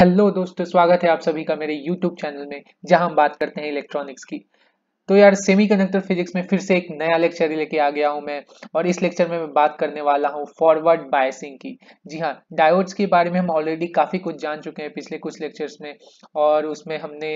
hello दोस्तों स्वागत है आप सभी का मेरे यूट्यूब चैनल में जहां हम बात करते हैं इलेक्ट्रॉनिक्स की तो यार सेमी कंडक्टर फिजिक्स में फिर से एक नया लेक्चर लेके आ गया हूँ मैं और इस लेक्चर में मैं बात करने वाला हूँ फॉरवर्ड बायसिंग की जी हाँ डायोड्स के बारे में हम ऑलरेडी काफ़ी कुछ जान चुके हैं पिछले कुछ लेक्चर्स में और उसमें हमने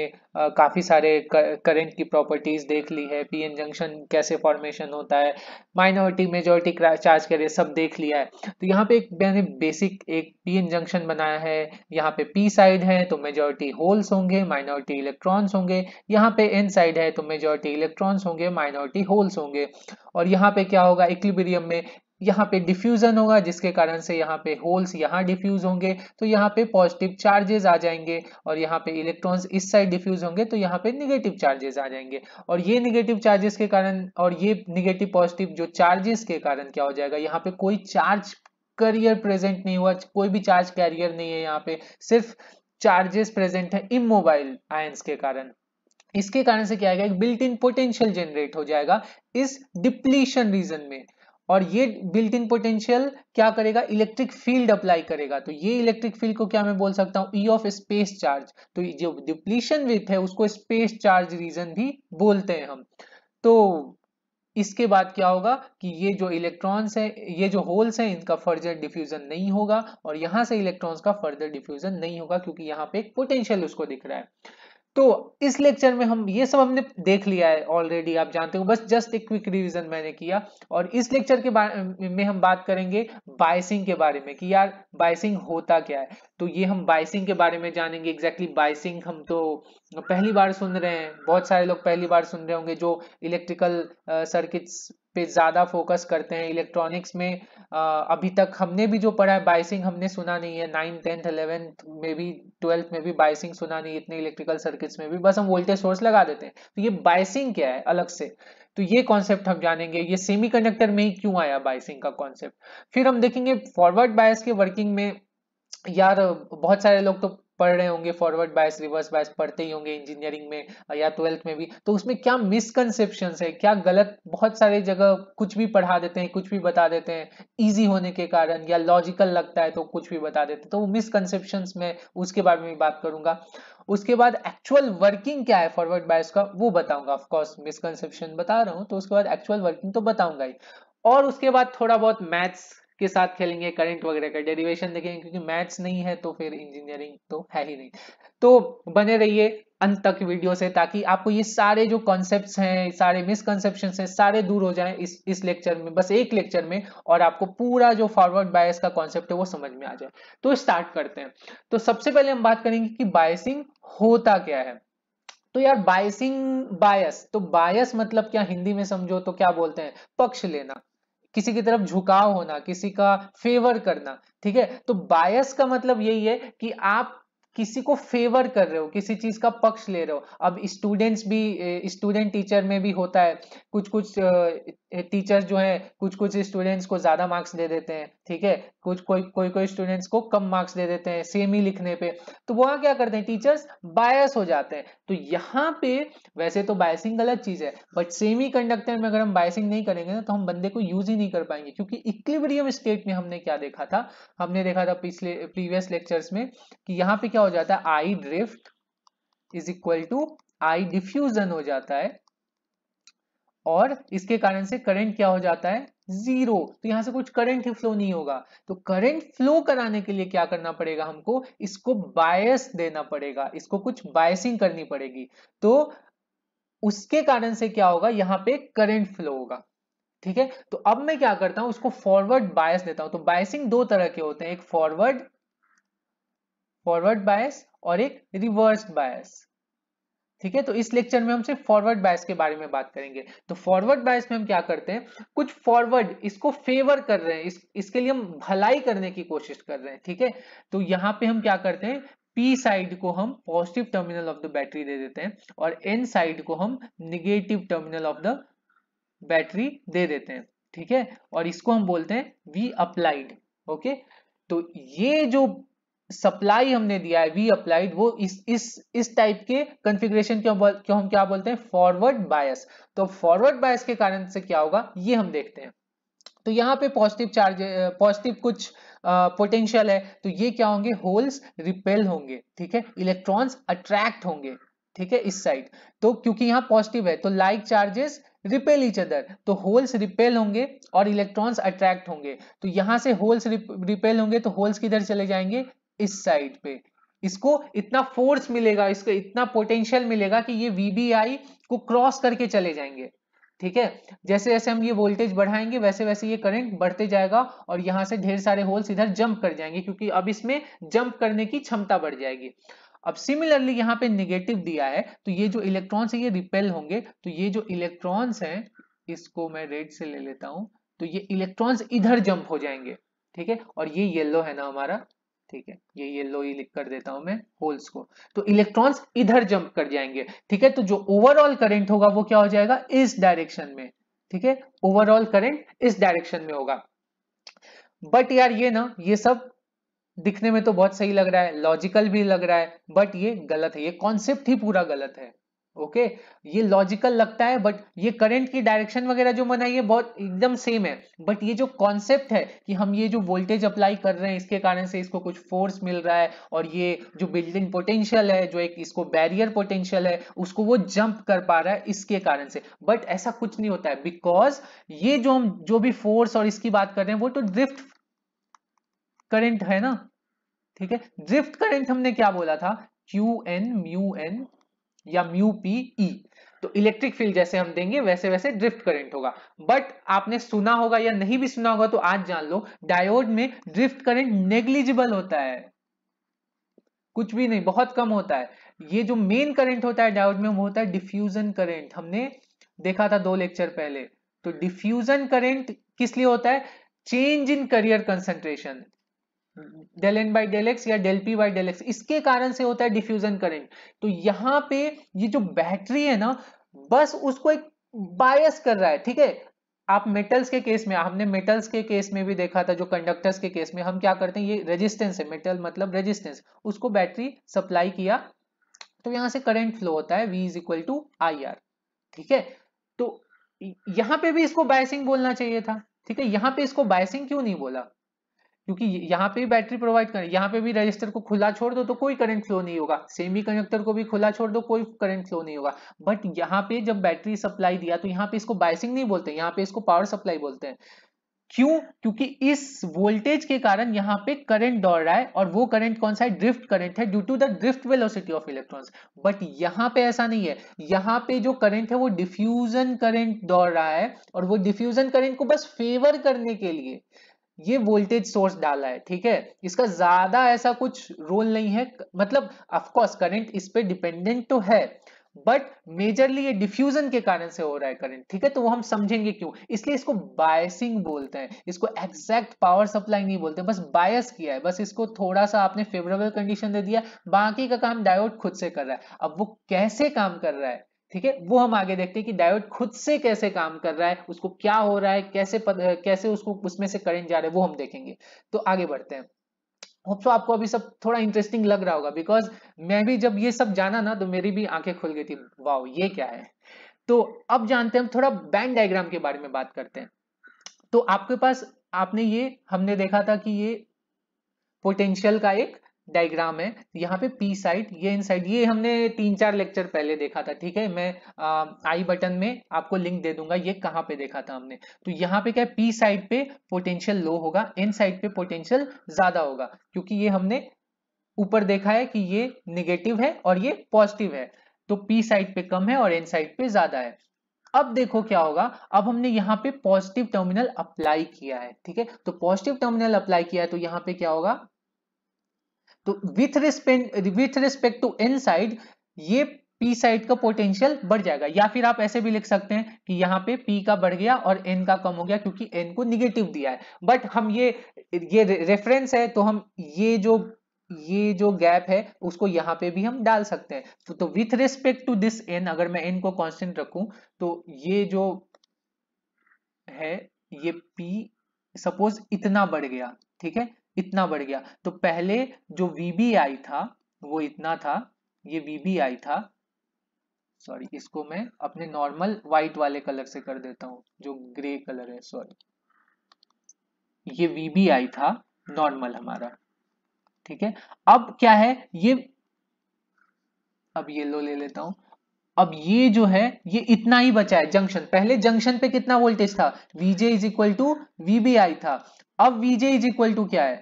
काफ़ी सारे करेंट की प्रॉपर्टीज़ देख ली है पी एन जंक्शन कैसे फॉर्मेशन होता है माइनॉरिटी मेजोरिटी चार्ज कैरियर सब देख लिया है तो यहाँ पे एक मैंने बेसिक एक पी एन जंक्शन बनाया है यहाँ पे पी साइड है तो मेजोरिटी होल्स होंगे माइनॉरिटी इलेक्ट्रॉन्स होंगे यहाँ पे एन साइड है तो मेजोरिटी माइनॉरिटी इलेक्ट्रॉन्स होंगे माइनॉरिटी होल्स होंगे और यहाँ पे क्या होगा इक्लिबेरियम में यहाँ पे डिफ्यूजन होगा जिसके कारण से यहाँ पे होल्स यहाँ डिफ्यूज होंगे तो यहाँ पे पॉजिटिव चार्जेस आ जाएंगे और यहाँ पे इलेक्ट्रॉन्स इस साइड डिफ्यूज होंगे तो यहाँ पे निगेटिव चार्जेस आ जाएंगे और ये निगेटिव चार्जेस के कारण और ये निगेटिव पॉजिटिव जो चार्जेस के कारण क्या हो जाएगा यहाँ पे कोई चार्ज करियर प्रेजेंट नहीं हुआ कोई भी चार्ज कैरियर नहीं है यहाँ पे सिर्फ चार्जेस प्रेजेंट है इमोबाइल आयंस के कारण इसके कारण से क्या आएगा एक बिल्ट इन पोटेंशियल जनरेट हो जाएगा इस डिप्लीशन रीजन में और ये बिल्ट इन पोटेंशियल क्या करेगा इलेक्ट्रिक फील्ड अप्लाई करेगा तो ये इलेक्ट्रिक फील्ड को क्या मैं बोल सकता हूँ ई ऑफ स्पेस चार्ज तो जो डिप्लीशन विथ है उसको स्पेस चार्ज रीजन भी बोलते हैं हम तो इसके बाद क्या होगा कि ये जो इलेक्ट्रॉन्स है ये जो होल्स हैं इनका फर्दर डिफ्यूजन नहीं होगा और यहां से इलेक्ट्रॉन्स का फर्दर डिफ्यूजन नहीं होगा क्योंकि यहाँ पे एक पोटेंशियल उसको दिख रहा है तो इस लेक्चर में हम ये सब हमने देख लिया है ऑलरेडी आप जानते हो बस जस्ट एक क्विक रिवीजन मैंने किया और इस लेक्चर के बारे में हम बात करेंगे बाइसिंग के बारे में कि यार बाइसिंग होता क्या है तो ये हम बाइसिंग के बारे में जानेंगे एग्जैक्टली exactly बाइसिंग हम तो पहली बार सुन रहे हैं बहुत सारे लोग पहली बार सुन रहे होंगे जो इलेक्ट्रिकल सर्किट्स uh, पे ज़्यादा फोकस करते हैं इलेक्ट्रॉनिक्स में अभी तक हमने भी जो पढ़ा है बाइसिंग हमने सुना नहीं है नाइन टेंथ इलेवेंथ में भी ट्वेल्थ में भी बाइसिंग सुना नहीं इतने इलेक्ट्रिकल सर्किट्स में भी बस हम वोल्टेज सोर्स लगा देते हैं तो ये बाइसिंग क्या है अलग से तो ये कॉन्सेप्ट हम जानेंगे ये सेमीकंडक्टर में ही क्यों आया बाइसिंग का कॉन्सेप्ट फिर हम देखेंगे फॉरवर्ड बायस के वर्किंग में यार बहुत सारे लोग तो पढ़ रहे होंगे फॉरवर्ड बायस रिवर्स बायस पढ़ते ही होंगे इंजीनियरिंग में या ट्वेल्थ में भी तो उसमें क्या मिसकनसेप्शन है क्या गलत बहुत सारे जगह कुछ भी पढ़ा देते हैं कुछ भी बता देते हैं ईजी होने के कारण या लॉजिकल लगता है तो कुछ भी बता देते हैं तो मिसकनसेप्शन में उसके बारे में बात करूंगा उसके बाद एक्चुअल वर्किंग क्या है फॉरवर्ड बायस का वो बताऊंगा ऑफकोर्स मिसकनसेप्शन बता रहा हूँ तो उसके बाद एक्चुअल वर्किंग तो बताऊंगा ही और उसके बाद थोड़ा बहुत मैथ्स के साथ खेलेंगे करंट वगैरह का डेरिवेशन देखेंगे क्योंकि मैथ्स नहीं है तो फिर इंजीनियरिंग तो है ही नहीं तो बने रहिए अंत तक वीडियो से ताकि आपको ये सारे जो कॉन्सेप्ट हैं सारे मिसकनसेप्शन हैं सारे दूर हो जाएं इस इस लेक्चर में बस एक लेक्चर में और आपको पूरा जो फॉरवर्ड बायस का कॉन्सेप्ट है वो समझ में आ जाए तो स्टार्ट करते हैं तो सबसे पहले हम बात करेंगे कि बायसिंग होता क्या है तो यार बायसिंग बायस तो बायस मतलब क्या हिंदी में समझो तो क्या बोलते हैं पक्ष लेना किसी की तरफ झुकाव होना किसी का फेवर करना ठीक है तो बायस का मतलब यही है कि आप किसी को फेवर कर रहे हो किसी चीज का पक्ष ले रहे हो अब स्टूडेंट्स भी स्टूडेंट टीचर में भी होता है कुछ कुछ टीचर्स जो है कुछ कुछ स्टूडेंट्स को ज्यादा मार्क्स दे देते हैं ठीक है कुछ कोई कोई कोई स्टूडेंट्स को कम मार्क्स दे देते हैं सेम ही लिखने पे तो वहां क्या करते हैं टीचर्स बायस हो जाते हैं तो यहाँ पे वैसे तो बायसिंग गलत चीज है बट सेमी कंडक्टर में अगर हम बायसिंग नहीं करेंगे ना तो हम बंदे को यूज ही नहीं कर पाएंगे क्योंकि इक्लिवरियम स्टेट में हमने क्या देखा था हमने देखा था पिछले प्रीवियस लेक्चर्स में कि यहाँ पे क्या हो जाता है I drift is equal to I diffusion हो जाता है और इसके कारण से करंट क्या हो जाता है जीरो तो यहां से कुछ करंट ही फ्लो नहीं होगा तो करंट फ्लो कराने के लिए क्या करना पड़ेगा हमको इसको बायस देना पड़ेगा इसको कुछ बायसिंग करनी पड़ेगी तो उसके कारण से क्या होगा यहां पे करंट फ्लो होगा ठीक है तो अब मैं क्या करता हूं उसको फॉरवर्ड बायस देता हूं तो बायसिंग दो तरह के होते हैं एक फॉरवर्ड फॉरवर्ड बायस और एक रिवर्स बायस ठीक है तो इस लेक्चर में हम सिर्फ फॉरवर्ड बायस के बारे में बात करेंगे तो फॉरवर्ड बायस में हम क्या करते हैं कुछ फॉरवर्ड इसको फेवर कर रहे हैं इस, इसके लिए हम भलाई करने की कोशिश कर रहे हैं ठीक है तो यहाँ पे हम क्या करते हैं पी साइड को हम positive terminal of the battery दे देते हैं और एन साइड को हम negative terminal of the battery दे देते हैं ठीक है और इसको हम बोलते हैं वी अप्लाइड ओके तो ये जो सप्लाई हमने दिया है वी अप्लाइड वो इस इस इस टाइप के कॉन्फ़िगरेशन क्यों हम क्या बोलते हैं फॉरवर्ड बायस तो फॉरवर्ड बायस के कारण से क्या होगा ये हम देखते हैं तो यहाँ पे पॉजिटिव चार्ज पॉजिटिव कुछ पोटेंशियल है तो ये क्या होंगे होल्स रिपेल होंगे ठीक है इलेक्ट्रॉन्स अट्रैक्ट होंगे ठीक है इस साइड तो क्योंकि यहाँ पॉजिटिव है तो like charges repel each other तो होल्स रिपेल होंगे और इलेक्ट्रॉन्स अट्रैक्ट होंगे तो यहाँ से होल्स रिपेल होंगे तो होल्स किधर चले जाएंगे इस साइड पे इसको इतना फोर्स मिलेगा इसको इतना पोटेंशियल मिलेगा कि ये वीबीआई को क्रॉस करके चले जाएंगे ठीक है जैसे जैसे हम ये वोल्टेज बढ़ाएंगे वैसे वैसे ये करंट बढ़ते जाएगा और यहां से ढेर सारे होल्स इधर जंप कर जाएंगे क्योंकि अब इसमें जंप करने की क्षमता बढ़ जाएगी अब सिमिलरली यहाँ पे निगेटिव दिया है तो ये जो इलेक्ट्रॉन्स है ये रिपेल होंगे तो ये जो इलेक्ट्रॉन्स हैं इसको मैं रेड से ले लेता हूँ तो ये इलेक्ट्रॉन्स इधर जंप हो जाएंगे ठीक है और ये येलो है ना हमारा ठीक है ये येलो ही लिख कर देता हूं मैं होल्स को तो इलेक्ट्रॉन्स इधर जंप कर जाएंगे ठीक है तो जो ओवरऑल करंट होगा वो क्या हो जाएगा इस डायरेक्शन में ठीक है ओवरऑल करंट इस डायरेक्शन में होगा बट यार ये ना ये सब दिखने में तो बहुत सही लग रहा है लॉजिकल भी लग रहा है बट ये गलत है ये कॉन्सेप्ट ही पूरा गलत है ओके ये लॉजिकल लगता है बट ये करंट की डायरेक्शन वगैरह जो बनाई है बहुत एकदम सेम है बट ये जो कॉन्सेप्ट है कि हम ये जो वोल्टेज अप्लाई कर रहे हैं इसके कारण से इसको कुछ फोर्स मिल रहा है और ये जो बिल्डिंग पोटेंशियल है जो एक इसको बैरियर पोटेंशियल है उसको वो जंप कर पा रहा है इसके कारण से बट ऐसा कुछ नहीं होता है बिकॉज ये जो हम जो भी फोर्स और इसकी बात कर रहे हैं वो तो ड्रिफ्ट करेंट है ना ठीक है ड्रिफ्ट करेंट हमने क्या बोला था क्यू एन म्यू एन या म्यू पी ई तो इलेक्ट्रिक फील्ड जैसे हम देंगे वैसे वैसे ड्रिफ्ट करंट होगा बट आपने सुना होगा या नहीं भी सुना होगा तो आज जान लो डायोड में ड्रिफ्ट करंट नेग्लिजिबल होता है कुछ भी नहीं बहुत कम होता है ये जो मेन करंट होता है डायोड में वो होता है डिफ्यूजन करंट हमने देखा था दो लेक्चर पहले तो डिफ्यूजन करंट किस लिए होता है change in carrier concentration del N by del X या del P by del X इसके कारण से होता है डिफ्यूजन करेंट तो यहाँ पे ये जो बैटरी है ना बस उसको एक बायस कर रहा है ठीक है आप मेटल्स के केस में हमने मेटल्स के केस में भी देखा था जो कंडक्टर्स के केस में हम क्या करते हैं ये रेजिस्टेंस है मेटल मतलब रेजिस्टेंस उसको बैटरी सप्लाई किया तो यहां से करंट फ्लो होता है V is equal to I R ठीक है तो यहां पे भी इसको बायसिंग बोलना चाहिए था ठीक है यहाँ पे इसको बायसिंग क्यों नहीं बोला क्योंकि यहाँ पे भी बैटरी प्रोवाइड करें यहाँ पे भी रजिस्टर को खुला छोड़ दो तो कोई करंट फ्लो नहीं होगा सेमी कंडक्टर को भी खुला छोड़ दो कोई करंट फ्लो नहीं होगा बट यहाँ पे जब बैटरी सप्लाई दिया तो यहाँ पे इसको बाइसिंग नहीं बोलते यहाँ पे इसको पावर सप्लाई बोलते हैं क्यों क्योंकि इस वोल्टेज के कारण यहाँ पे करंट दौड़ रहा है और वो करंट कौन सा है ड्रिफ्ट करंट है due to the drift velocity of electrons but यहाँ पे ऐसा नहीं है यहाँ पे जो करंट है वो डिफ्यूजन करंट दौड़ रहा है और वो डिफ्यूजन करंट को बस फेवर करने के लिए ये वोल्टेज सोर्स डाला है ठीक है इसका ज्यादा ऐसा कुछ रोल नहीं है मतलब अफकोर्स करंट इस पर डिपेंडेंट तो है बट मेजरली ये डिफ्यूजन के कारण से हो रहा है करंट ठीक है तो वो हम समझेंगे क्यों इसलिए इसको बायसिंग बोलते हैं इसको एग्जैक्ट पावर सप्लाई नहीं बोलते बस बायस किया है बस इसको थोड़ा सा आपने फेवरेबल कंडीशन दे दिया बाकी का काम डायोड खुद से कर रहा है अब वो कैसे काम कर रहा है ठीक है वो हम आगे देखते हैं कि डायोड खुद से कैसे काम कर रहा है उसको क्या हो रहा है कैसे पद, कैसे उसको उसमें से करंट जा रहा है वो हम देखेंगे तो आगे बढ़ते हैं होप आपको अभी सब थोड़ा इंटरेस्टिंग लग रहा होगा बिकॉज मैं भी जब ये सब जाना ना तो मेरी भी आंखें खुल गई थी वाह ये क्या है तो अब जानते हैं हम थोड़ा बैंड डायग्राम के बारे में बात करते हैं तो आपके पास आपने ये हमने देखा था कि ये पोटेंशियल का एक डायग्राम है यहाँ पे पी साइट ये इन साइड ये हमने तीन चार लेक्चर पहले देखा था ठीक है मैं आई बटन में आपको लिंक दे दूंगा ये कहाँ पे देखा था हमने तो यहाँ पे क्या पी साइड पे पोटेंशियल लो होगा इन साइड पे पोटेंशियल ज्यादा होगा क्योंकि ये हमने ऊपर देखा है कि ये निगेटिव है और ये पॉजिटिव है तो पी साइड पे कम है और एन साइड पे ज्यादा है अब देखो क्या होगा अब हमने यहाँ पे पॉजिटिव टर्मिनल अप्लाई किया है ठीक है तो पॉजिटिव टर्मिनल अप्लाई किया है तो यहाँ पे क्या होगा तो with respect with respect to N side ये पी साइड का पोटेंशियल बढ़ जाएगा या फिर आप ऐसे भी लिख सकते हैं कि यहाँ पे पी का बढ़ गया और एन का कम हो गया क्योंकि एन को निगेटिव दिया है बट हम ये ये रेफरेंस है तो हम ये जो ये जो गैप है उसको यहाँ पे भी हम डाल सकते हैं तो, तो with respect to this N अगर मैं एन को कॉन्स्टेंट रखू तो ये जो है ये पी सपोज इतना बढ़ गया ठीक है इतना बढ़ गया तो पहले जो आई था वो इतना था ये वीबीआई था सॉरी इसको मैं अपने नॉर्मल व्हाइट वाले कलर से कर देता हूं जो ग्रे कलर है सॉरी ये आई था नॉर्मल हमारा ठीक है अब क्या है ये अब येलो ले लेता हूं अब ये जो है ये इतना ही बचा है जंक्शन पहले जंक्शन पे कितना वोल्टेज था VJ is equal to VBI था अब vj इज इक्वल टू क्या है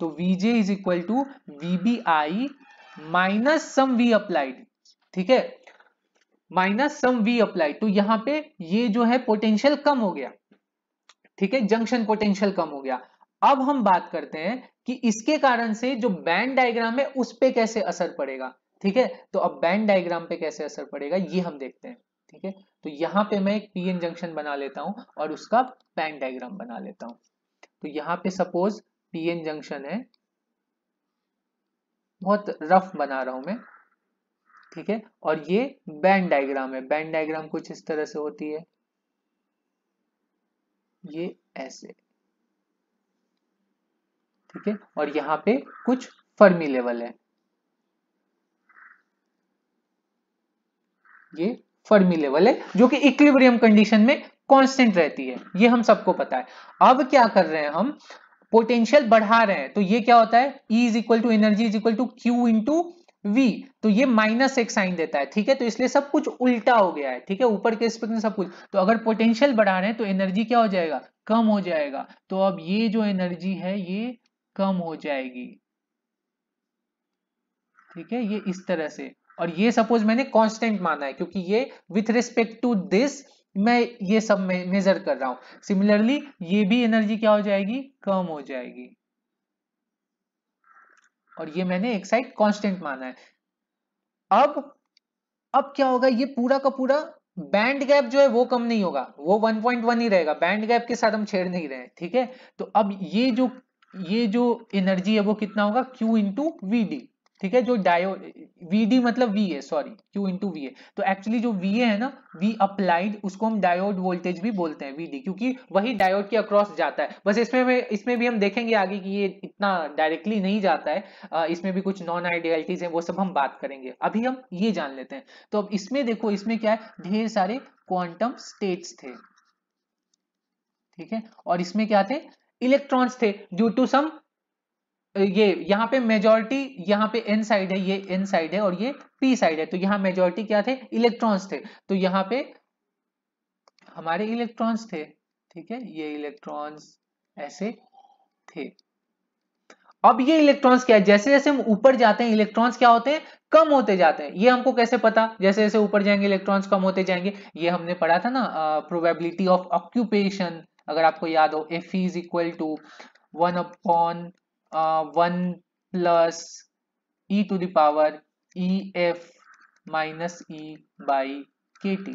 तो vj is equal to B I minus some V applied ठीक है माइनस सम वी अप्लाइड तो यहाँ पे ये जो है पोटेंशियल कम हो गया ठीक है जंक्शन पोटेंशियल कम हो गया अब हम बात करते हैं कि इसके कारण से जो बैंड डायग्राम है उस पर कैसे असर पड़ेगा ठीक है तो अब बैंड डायग्राम पे कैसे असर पड़ेगा ये हम देखते हैं ठीक है तो यहाँ पे मैं एक पीएन जंक्शन बना लेता हूँ और उसका पैन डायग्राम बना लेता हूँ तो यहाँ पे सपोज पीएन जंक्शन है बहुत रफ बना रहा हूं मैं ठीक है और ये बैंड डायग्राम है बैंड डायग्राम कुछ इस तरह से होती है ये ऐसे ठीक है और यहां पे कुछ फर्मी लेवल है ये फर्मी लेवल है जो कि इक्विब्रियम कंडीशन में कांस्टेंट रहती है ये हम सबको पता है अब क्या कर रहे हैं हम पोटेंशियल बढ़ा रहे हैं तो ये क्या होता है E is equal to energy is equal to Q into V तो ये माइनस एक साइन देता है ठीक है तो इसलिए सब कुछ उल्टा हो गया है ठीक है ऊपर के रिस्पेक्ट में सब कुछ तो अगर पोटेंशियल बढ़ा रहे हैं तो एनर्जी क्या हो जाएगा कम हो जाएगा तो अब ये जो एनर्जी है ये कम हो जाएगी ठीक है ये इस तरह से और ये सपोज मैंने कांस्टेंट माना है क्योंकि ये विथ रिस्पेक्ट टू दिस मैं ये सब मेजर कर रहा हूं सिमिलरली ये भी एनर्जी क्या हो जाएगी कम हो जाएगी और ये मैंने एक साइड कांस्टेंट माना है अब अब क्या होगा ये पूरा का पूरा बैंड गैप जो है वो कम नहीं होगा वो 1.1 ही रहेगा बैंड गैप के साथ हम छेड़ नहीं रहे ठीक है तो अब ये जो ये जो एनर्जी है वो कितना होगा Q इंटू वी डी ठीक है जो डायो वीडी मतलब वी है sorry Q into V A तो एक्चुअली जो वी ए है ना वी अप्लाइड उसको हम डायोड वोल्टेज भी बोलते हैं वीडी क्योंकि वही डायोड के अक्रॉस जाता है बस इसमें इसमें भी हम देखेंगे आगे कि ये इतना डायरेक्टली नहीं जाता है इसमें भी कुछ नॉन आइडियलिटीज है वो सब हम बात करेंगे अभी हम ये जान लेते हैं तो अब इसमें देखो इसमें क्या है ढेर सारे क्वांटम स्टेट्स थे ठीक है और इसमें क्या थे इलेक्ट्रॉन्स थे ड्यू टू सम ये यहाँ पे मेजोरिटी यहाँ पे एन साइड है ये एन साइड है और ये पी साइड है तो यहाँ मेजोरिटी क्या थे इलेक्ट्रॉन्स थे तो यहाँ पे हमारे इलेक्ट्रॉन्स थे ठीक है ये इलेक्ट्रॉन्स ऐसे थे अब ये इलेक्ट्रॉन्स क्या है जैसे जैसे हम ऊपर जाते हैं इलेक्ट्रॉन्स क्या होते हैं कम होते जाते हैं ये हमको कैसे पता जैसे जैसे ऊपर जाएंगे इलेक्ट्रॉन्स कम होते जाएंगे ये हमने पढ़ा था ना प्रोबेबिलिटी ऑफ ऑक्यूपेशन अगर आपको याद हो F is equal to one upon one plus E to the power E F minus E by K T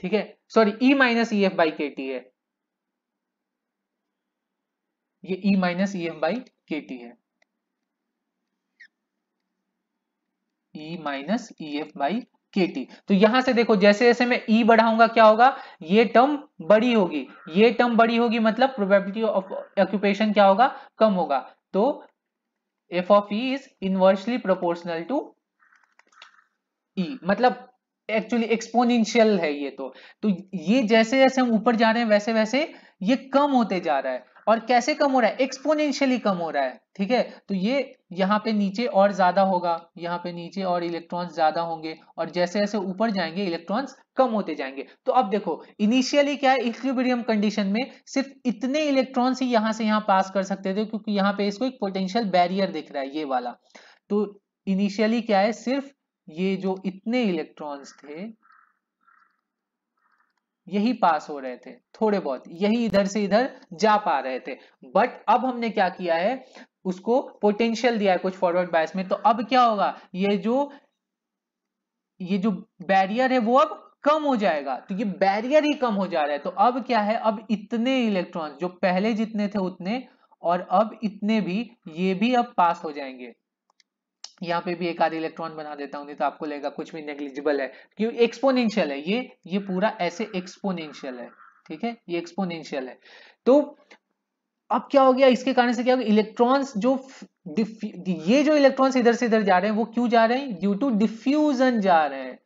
ठीक है sorry E minus E F by K T है ये E minus E F by K T है E minus E F by K T तो यहां से देखो जैसे जैसे मैं ई e बढ़ाऊंगा क्या होगा ये टर्म बड़ी होगी ये टर्म बड़ी होगी मतलब प्रोबेबिलिटी ऑफ ऑक्यूपेशन क्या होगा कम होगा तो F of E is inversely proportional to E मतलब एक्चुअली एक्सपोनेंशियल है ये तो तो ये जैसे जैसे हम ऊपर जा रहे हैं वैसे वैसे ये कम होते जा रहा है और कैसे कम हो रहा है एक्सपोनेंशियली कम हो रहा है ठीक है तो ये यहाँ पे नीचे और ज्यादा होगा यहाँ पे नीचे और इलेक्ट्रॉन्स ज्यादा होंगे और जैसे जैसे ऊपर जाएंगे इलेक्ट्रॉन्स कम होते जाएंगे तो अब देखो इनिशियली क्या है इक्विबेरियम कंडीशन में सिर्फ इतने इलेक्ट्रॉन्स ही यहाँ से यहाँ पास कर सकते थे क्योंकि यहाँ पे इसको एक पोटेंशियल बैरियर दिख रहा है ये वाला तो इनिशियली क्या है सिर्फ ये जो इतने इलेक्ट्रॉन्स थे यही पास हो रहे थे थोड़े बहुत यही इधर से इधर जा पा रहे थे बट अब हमने क्या किया है उसको पोटेंशियल दिया है कुछ फॉरवर्ड बायस में तो अब क्या होगा ये जो ये जो बैरियर है वो अब कम हो जाएगा तो ये बैरियर ही कम हो जा रहा है तो अब क्या है अब इतने इलेक्ट्रॉन जो पहले जितने थे उतने और अब इतने भी ये भी अब पास हो जाएंगे यहाँ पे भी एक आधे इलेक्ट्रॉन बना देता हूँ नहीं तो आपको लगेगा कुछ भी नेग्लिजिबल है क्योंकि एक्सपोनेंशियल है ये ये पूरा ऐसे एक्सपोनेंशियल है ठीक है ये एक्सपोनेंशियल है तो अब क्या हो गया इसके कारण से क्या गया इलेक्ट्रॉन्स जो ये जो इलेक्ट्रॉन्स इधर से इधर जा रहे हैं वो क्यों जा रहे हैं ड्यू टू डिफ्यूजन जा रहे हैं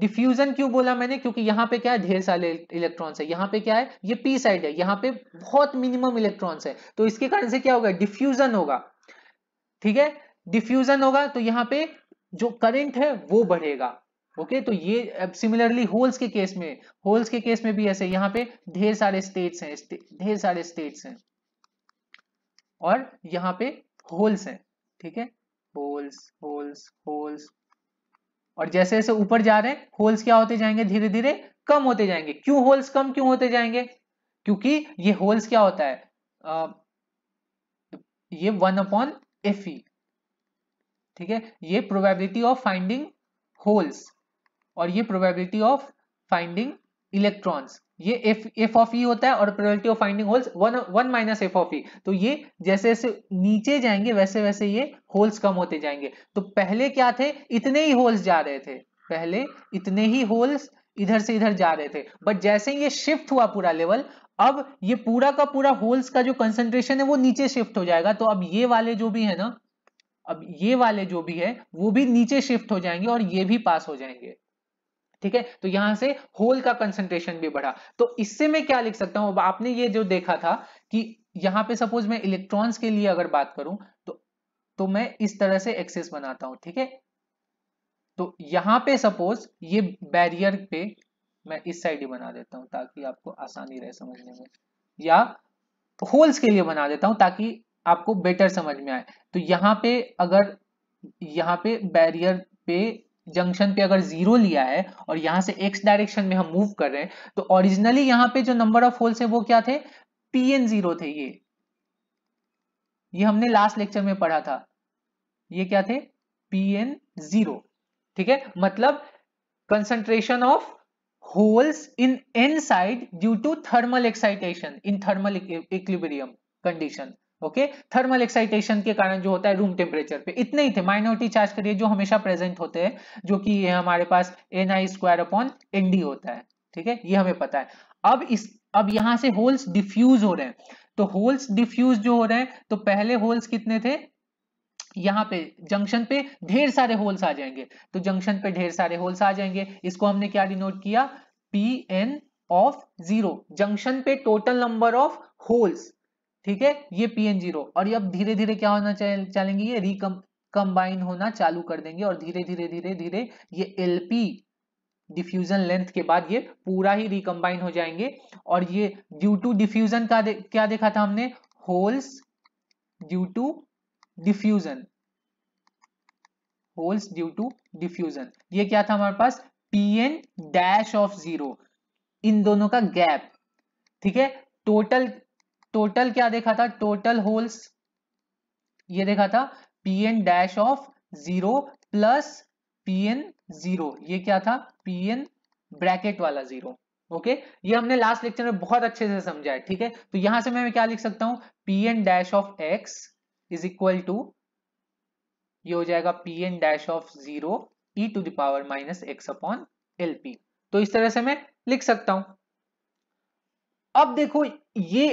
डिफ्यूजन क्यों बोला मैंने क्योंकि यहाँ पे क्या है ढेर सारे इलेक्ट्रॉन्स है यहाँ पे क्या है ये पी साइड है यहाँ पे बहुत मिनिमम इलेक्ट्रॉन्स है तो इसके कारण से क्या होगा डिफ्यूजन होगा ठीक है डिफ्यूजन होगा तो यहाँ पे जो करंट है वो बढ़ेगा ओके तो ये सिमिलरली होल्स के केस में होल्स के केस में भी ऐसे यहाँ पे ढेर सारे स्टेट्स हैं ढेर सारे स्टेट्स हैं और यहाँ पे होल्स हैं ठीक है होल्स होल्स होल्स और जैसे जैसे ऊपर जा रहे हैं होल्स क्या होते जाएंगे धीरे धीरे कम होते जाएंगे क्यों होल्स कम क्यों होते जाएंगे क्योंकि ये होल्स क्या होता है आ, ये वन अपॉन एफ ई ठीक है ये प्रोबेबिलिटी ऑफ फाइंडिंग होल्स और ये प्रोबेबिलिटी ऑफ फाइंडिंग इलेक्ट्रॉन्स ये एफ एफ ऑफ ई होता है और probability of finding holes one one minus F of E तो ये जैसे जैसे नीचे जाएंगे वैसे वैसे ये होल्स कम होते जाएंगे तो पहले क्या थे इतने ही होल्स जा रहे थे पहले इतने ही होल्स इधर से इधर जा रहे थे बट जैसे ये शिफ्ट हुआ पूरा लेवल अब ये पूरा का पूरा होल्स का जो कंसेंट्रेशन है वो नीचे शिफ्ट हो जाएगा तो अब ये वाले जो भी है ना अब ये वाले जो भी है वो भी नीचे शिफ्ट हो जाएंगे और ये भी पास हो जाएंगे ठीक है तो यहां से होल का कंसंट्रेशन भी बढ़ा तो इससे मैं क्या लिख सकता हूं अब आपने ये जो देखा था कि यहां पे सपोज मैं इलेक्ट्रॉन्स के लिए अगर बात करूं तो तो मैं इस तरह से एक्सेस बनाता हूं ठीक है तो यहां पे सपोज ये बैरियर पे मैं इस साइड ही बना देता हूं ताकि आपको आसानी रहे समझने में या होल्स के लिए बना देता हूं ताकि आपको बेटर समझ में आए तो यहाँ पे अगर यहाँ पे बैरियर पे जंक्शन पे अगर जीरो लिया है और यहां से एक्स डायरेक्शन में हम मूव कर रहे हैं तो ओरिजिनली यहां पे जो नंबर ऑफ होल्स है वो क्या थे पी एन जीरो थे ये ये हमने लास्ट लेक्चर में पढ़ा था ये क्या थे पी एन जीरो ठीक है मतलब concentration of holes in N side due to thermal excitation in thermal equilibrium condition okay thermal excitation के कारण जो होता है रूम टेम्परेचर पे इतने ही थे माइनॉरिटी चार्ज करिए जो हमेशा प्रेजेंट होते हैं जो कि ये हमारे पास N I square upon N D होता है ठीक है ये हमें पता है अब इस अब यहां से होल्स डिफ्यूज हो रहे हैं तो होल्स डिफ्यूज जो हो रहे हैं तो पहले होल्स कितने थे यहाँ पे जंक्शन पे ढेर सारे होल्स आ जाएंगे तो जंक्शन पे ढेर सारे होल्स आ जाएंगे इसको हमने क्या डिनोट किया P N of zero junction पे टोटल नंबर ऑफ होल्स ठीक है ये पी एन जीरो और ये अब धीरे धीरे क्या होना चलेंगे ये रिकम कंबाइन होना चालू कर देंगे और धीरे धीरे धीरे धीरे ये एल पी डिफ्यूजन लेंथ के बाद ये पूरा ही रिकम्बाइन हो जाएंगे और ये ड्यू टू डिफ्यूजन का दे, क्या देखा था हमने holes due to diffusion holes due to diffusion ये क्या था हमारे पास P N dash of zero इन दोनों का गैप ठीक है टोटल टोटल क्या देखा था टोटल होल्स ये देखा था P N dash of zero plus P N zero ये क्या था पी एन ब्रैकेट वाला जीरो ओके ये हमने लास्ट लेक्चर में बहुत अच्छे से समझा है ठीक है तो यहां से मैं क्या लिख सकता हूं P N dash of X is equal to ये हो जाएगा P N dash of zero E to the power minus X upon L P तो इस तरह से मैं लिख सकता हूं अब देखो ये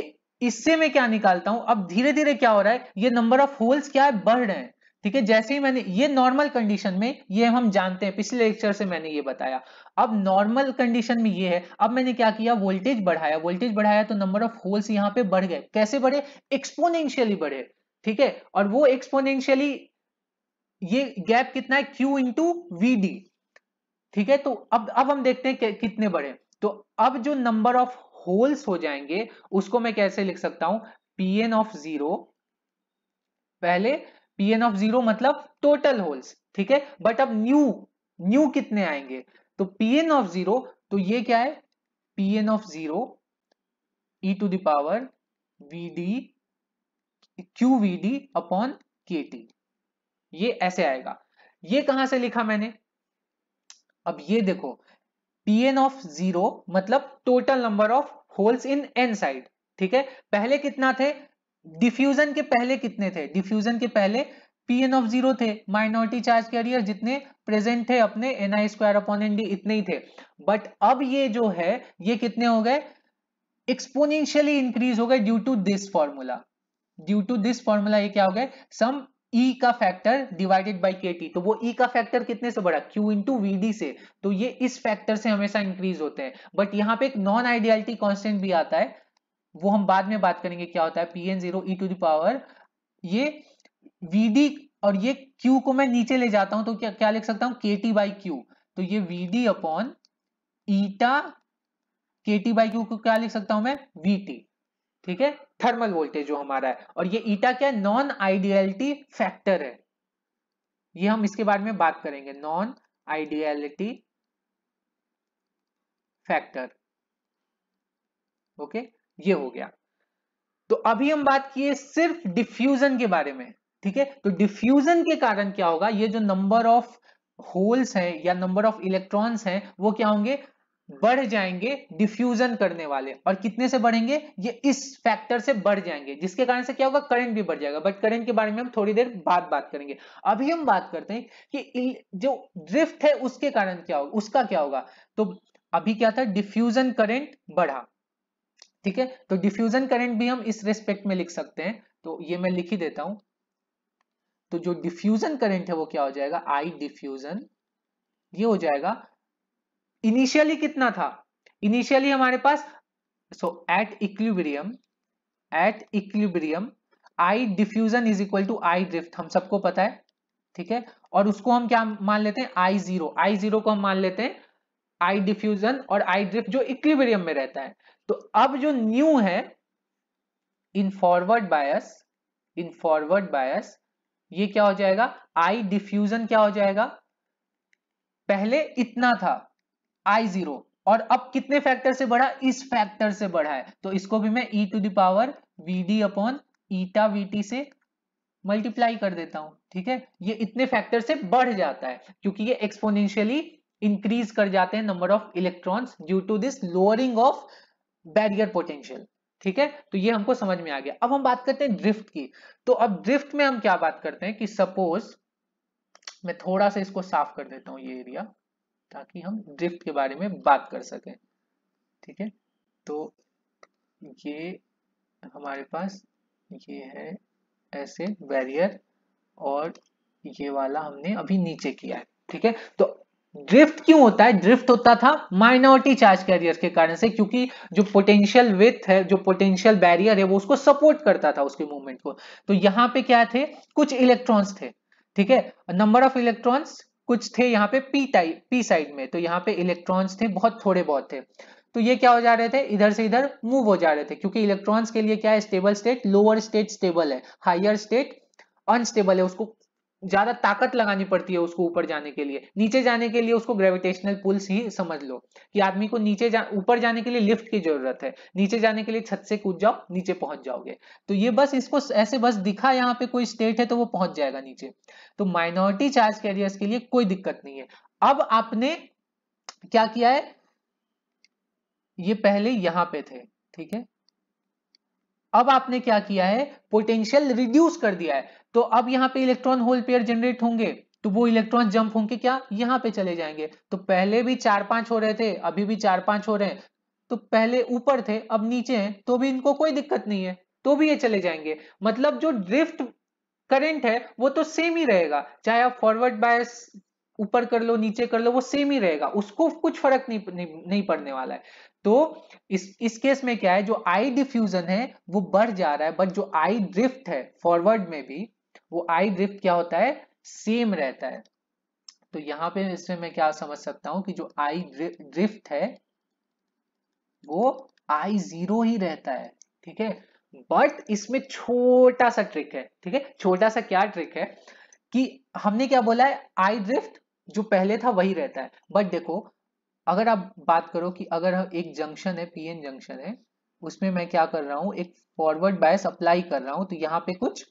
इससे मैं क्या निकालता हूं अब धीरे धीरे क्या हो रहा है ये नंबर ऑफ होल्स क्या है बढ़ रहे हैं ठीक है जैसे ही मैंने ये नॉर्मल कंडीशन में ये हम जानते हैं पिछले लेक्चर से मैंने ये बताया अब नॉर्मल कंडीशन में ये है अब मैंने क्या किया वोल्टेज बढ़ाया वोल्टेज बढ़ाया तो नंबर ऑफ होल्स यहाँ पे बढ़ गए कैसे बढ़े एक्सपोनेंशियली बढ़े ठीक है और वो एक्सपोनेंशियली ये गैप कितना है क्यू इंटू ठीक है तो अब अब हम देखते हैं कितने बढ़े तो अब जो नंबर ऑफ होल्स हो जाएंगे उसको मैं कैसे लिख सकता हूं पी एन ऑफ जीरो पहले पी एन ऑफ जीरो मतलब टोटल होल्स ठीक है बट अब न्यू न्यू कितने आएंगे तो पी एन ऑफ जीरो तो ये क्या है P N of zero E to the power V D Q V D upon K T ये ऐसे आएगा ये कहां से लिखा मैंने अब ये देखो पी एन ऑफ जीरो मतलब total number of holes in N side ठीक है पहले कितना थे डिफ्यूजन के पहले कितने थे डिफ्यूजन के पहले पी एन ऑफ जीरो थे माइनॉरिटी चार्ज कैरियर जितने प्रेजेंट थे अपने N I square upon N D इतने ही थे बट अब ये जो है ये कितने हो गए एक्सपोनेंशियली इंक्रीज हो गए due to this formula due to this formula ये क्या हो गए सम e का factor divided by K T तो वो e का फैक्टर कितने से बढ़ा क्यू इंटू वी से तो ये इस फैक्टर से हमेशा इंक्रीज होते हैं बट यहाँ पे एक नॉन आइडियलिटी कॉन्स्टेंट भी आता है वो हम बाद में बात करेंगे क्या होता है P N zero E to the power ये वी और ये q को मैं नीचे ले जाता हूं तो क्या क्या लिख सकता हूं के टी बाई क्यू तो ये वी डी अपॉन ईटा के टी बाई क्यू को क्या लिख सकता हूं मैं वी टी ठीक है थर्मल वोल्टेज जो हमारा है और ये ईटा क्या है नॉन आइडियलिटी फैक्टर है ये हम इसके बारे में बात करेंगे नॉन आइडियलिटी फैक्टर ओके ये हो गया तो अभी हम बात किए सिर्फ डिफ्यूजन के बारे में ठीक है तो डिफ्यूजन के कारण क्या होगा ये जो नंबर ऑफ होल्स हैं या नंबर ऑफ इलेक्ट्रॉन्स हैं वो क्या होंगे बढ़ जाएंगे डिफ्यूजन करने वाले और कितने से बढ़ेंगे ये इस फैक्टर से बढ़ जाएंगे जिसके कारण से क्या होगा करंट भी बढ़ जाएगा बट करंट के बारे में हम थोड़ी देर बाद बात करेंगे अभी हम बात करते हैं कि जो ड्रिफ्ट है उसके कारण क्या होगा उसका क्या होगा तो अभी क्या था डिफ्यूजन करेंट बढ़ा ठीक है तो डिफ्यूजन करेंट भी हम इस रेस्पेक्ट में लिख सकते हैं तो ये मैं लिख ही देता हूं तो जो डिफ्यूजन करेंट है वो क्या हो जाएगा आई डिफ्यूजन ये हो जाएगा इनिशियली कितना था इनिशियली हमारे पास so at equilibrium at equilibrium I diffusion is equal to I drift हम सबको पता है ठीक है और उसको हम क्या मान लेते हैं आई जीरो आई जीरो को हम मान लेते हैं आई डिफ्यूजन और आई ड्रिफ्ट जो इक्विबेरियम में रहता है तो अब जो न्यू है in forward bias in forward bias ये क्या हो जाएगा आई डिफ्यूजन क्या हो जाएगा पहले इतना था आई जीरो और अब कितने फैक्टर से बढ़ा इस फैक्टर से बढ़ा है तो इसको भी मैं E to the power V D upon eta V T से मल्टीप्लाई कर देता हूं ठीक है ये इतने फैक्टर से बढ़ जाता है क्योंकि ये एक्सपोनेंशियली इंक्रीज कर जाते हैं number of electrons due to this lowering of barrier potential ठीक है तो ये हमको समझ में आ गया अब हम बात करते हैं ड्रिफ्ट की तो अब ड्रिफ्ट में हम क्या बात करते हैं कि सपोज मैं थोड़ा सा इसको साफ कर देता हूं ये एरिया ताकि हम ड्रिफ्ट के बारे में बात कर सकें ठीक है तो ये हमारे पास ये है ऐसे बैरियर और ये वाला हमने अभी नीचे किया है ठीक है तो ड्रिफ्ट क्यों होता है ड्रिफ्ट होता था माइनॉरिटी चार्ज कैरियर के कारण से क्योंकि जो पोटेंशियल विथ है जो पोटेंशियल बैरियर है वो उसको सपोर्ट करता था उसके मूवमेंट को तो यहाँ पे क्या थे कुछ इलेक्ट्रॉन्स थे ठीक है नंबर ऑफ इलेक्ट्रॉन्स कुछ थे यहाँ पे पी टाइप पी साइड में तो यहाँ पे इलेक्ट्रॉन्स थे बहुत थोड़े बहुत थे तो ये क्या हो जा रहे थे इधर से इधर मूव हो जा रहे थे क्योंकि इलेक्ट्रॉन्स के लिए क्या है stable state lower state stable है हायर स्टेट अनस्टेबल है उसको ज्यादा ताकत लगानी पड़ती है उसको ऊपर जाने के लिए नीचे जाने के लिए उसको ग्रेविटेशनल पुल्स ही समझ लो कि आदमी को नीचे जा ऊपर जाने के लिए लिफ्ट की जरूरत है नीचे जाने के लिए छत से कूद जाओ नीचे पहुंच जाओगे तो ये बस इसको ऐसे बस दिखा यहाँ पे कोई स्टेट है तो वो पहुंच जाएगा नीचे तो माइनॉरिटी चार्ज कैरियर्स के लिए कोई दिक्कत नहीं है अब आपने क्या किया है ये पहले यहां पे थे ठीक है अब आपने क्या किया है पोटेंशियल रिड्यूस कर दिया है तो अब यहाँ पे इलेक्ट्रॉन होल पेयर जनरेट होंगे तो वो इलेक्ट्रॉन जंप होंगे क्या यहाँ पे चले जाएंगे तो पहले भी चार पांच हो रहे थे अभी भी चार पांच हो रहे हैं तो पहले ऊपर थे अब नीचे हैं तो भी इनको कोई दिक्कत नहीं है तो भी ये चले जाएंगे मतलब जो ड्रिफ्ट करंट है वो तो सेम ही रहेगा चाहे आप फॉरवर्ड बायस ऊपर कर लो नीचे कर लो वो सेम ही रहेगा उसको कुछ फर्क नहीं नहीं, नहीं पड़ने वाला है तो इस इस केस में क्या है जो आई डिफ्यूजन है वो बढ़ जा रहा है बट जो आई ड्रिफ्ट है फॉरवर्ड में भी वो आई ड्रिफ्ट क्या होता है सेम रहता है तो यहाँ पे इसमें मैं क्या समझ सकता हूं कि जो आई ड्रिफ्ट है वो आई जीरो ही रहता है ठीक है बट इसमें छोटा सा ट्रिक है ठीक है छोटा सा क्या ट्रिक है कि हमने क्या बोला है आई ड्रिफ्ट जो पहले था वही रहता है बट देखो अगर आप बात करो कि अगर एक जंक्शन है पीएन जंक्शन है उसमें मैं क्या कर रहा हूं एक फॉरवर्ड बायस अप्लाई कर रहा हूं तो यहाँ पे कुछ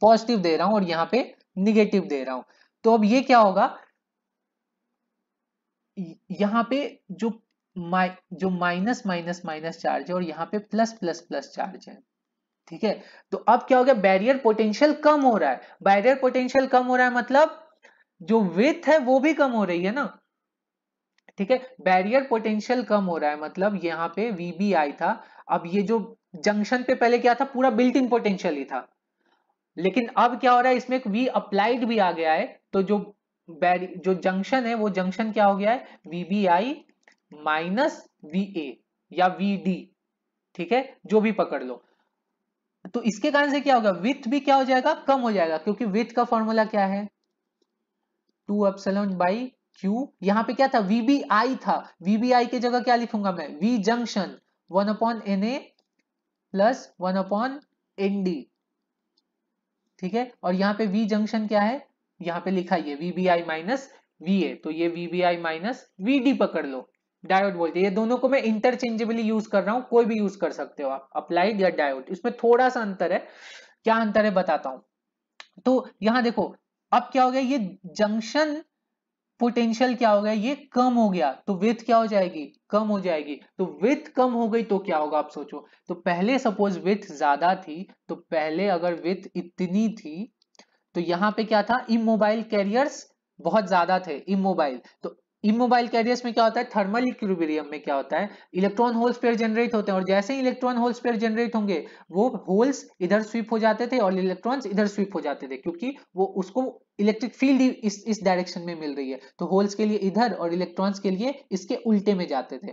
पॉजिटिव दे रहा हूं और यहाँ पे निगेटिव दे रहा हूं तो अब ये क्या होगा यहाँ पे जो माइ जो माइनस माइनस माइनस चार्ज है और यहां पे प्लस प्लस प्लस चार्ज है ठीक है तो अब क्या हो गया बैरियर पोटेंशियल कम हो रहा है बैरियर पोटेंशियल कम हो रहा है मतलब जो विथ है वो भी कम हो रही है ना ठीक है बैरियर पोटेंशियल कम हो रहा है मतलब यहाँ पे वीबीआई था अब ये जो जंक्शन पे पहले क्या था पूरा बिल्टिंग पोटेंशियल ही था लेकिन अब क्या हो रहा है इसमें वी अप्लाइड भी आ गया है तो जो जो जंक्शन है वो जंक्शन क्या हो गया है आई माइनस वी ए या वी डी ठीक है जो भी पकड़ लो तो इसके कारण से क्या होगा विथ भी क्या हो जाएगा कम हो जाएगा क्योंकि विथ का फॉर्मूला क्या है टू एप्सलोन बाई क्यू यहां पे क्या था वीबीआई था वीबीआई की जगह क्या लिखूंगा मैं V junction one upon N A plus one upon N D ठीक है और यहाँ पे वी जंक्शन क्या है यहाँ पे लिखा ये है V B I minus V A तो ये V B I minus V D पकड़ लो डायोड बोलते ये दोनों को मैं इंटरचेंजेबली यूज कर रहा हूँ कोई भी यूज कर सकते हो आप अप्लाइड या डायोड इसमें थोड़ा सा अंतर है क्या अंतर है बताता हूं तो यहां देखो अब क्या हो गया ये जंक्शन पोटेंशियल क्या हो गया ये कम हो गया तो विथ क्या हो जाएगी कम हो जाएगी तो विथ कम हो गई तो क्या होगा आप सोचो तो पहले सपोज विथ ज्यादा थी तो पहले अगर विथ इतनी थी तो यहां पे क्या था इमोबाइल कैरियर्स बहुत ज्यादा थे इमोबाइल तो इमोबाइल कैरियर्स में क्या होता है थर्मल इक्विलिब्रियम में क्या होता है इलेक्ट्रॉन होल्स पेयर जनरेट होते हैं और जैसे ही इलेक्ट्रॉन होल्स पेयर जनरेट होंगे वो होल्स इधर स्वीप हो जाते थे और इलेक्ट्रॉन्स इधर स्वीप हो जाते थे क्योंकि वो उसको इलेक्ट्रिक फील्ड इस इस डायरेक्शन में मिल रही है तो होल्स के लिए इधर और इलेक्ट्रॉन्स के लिए इसके उल्टे में जाते थे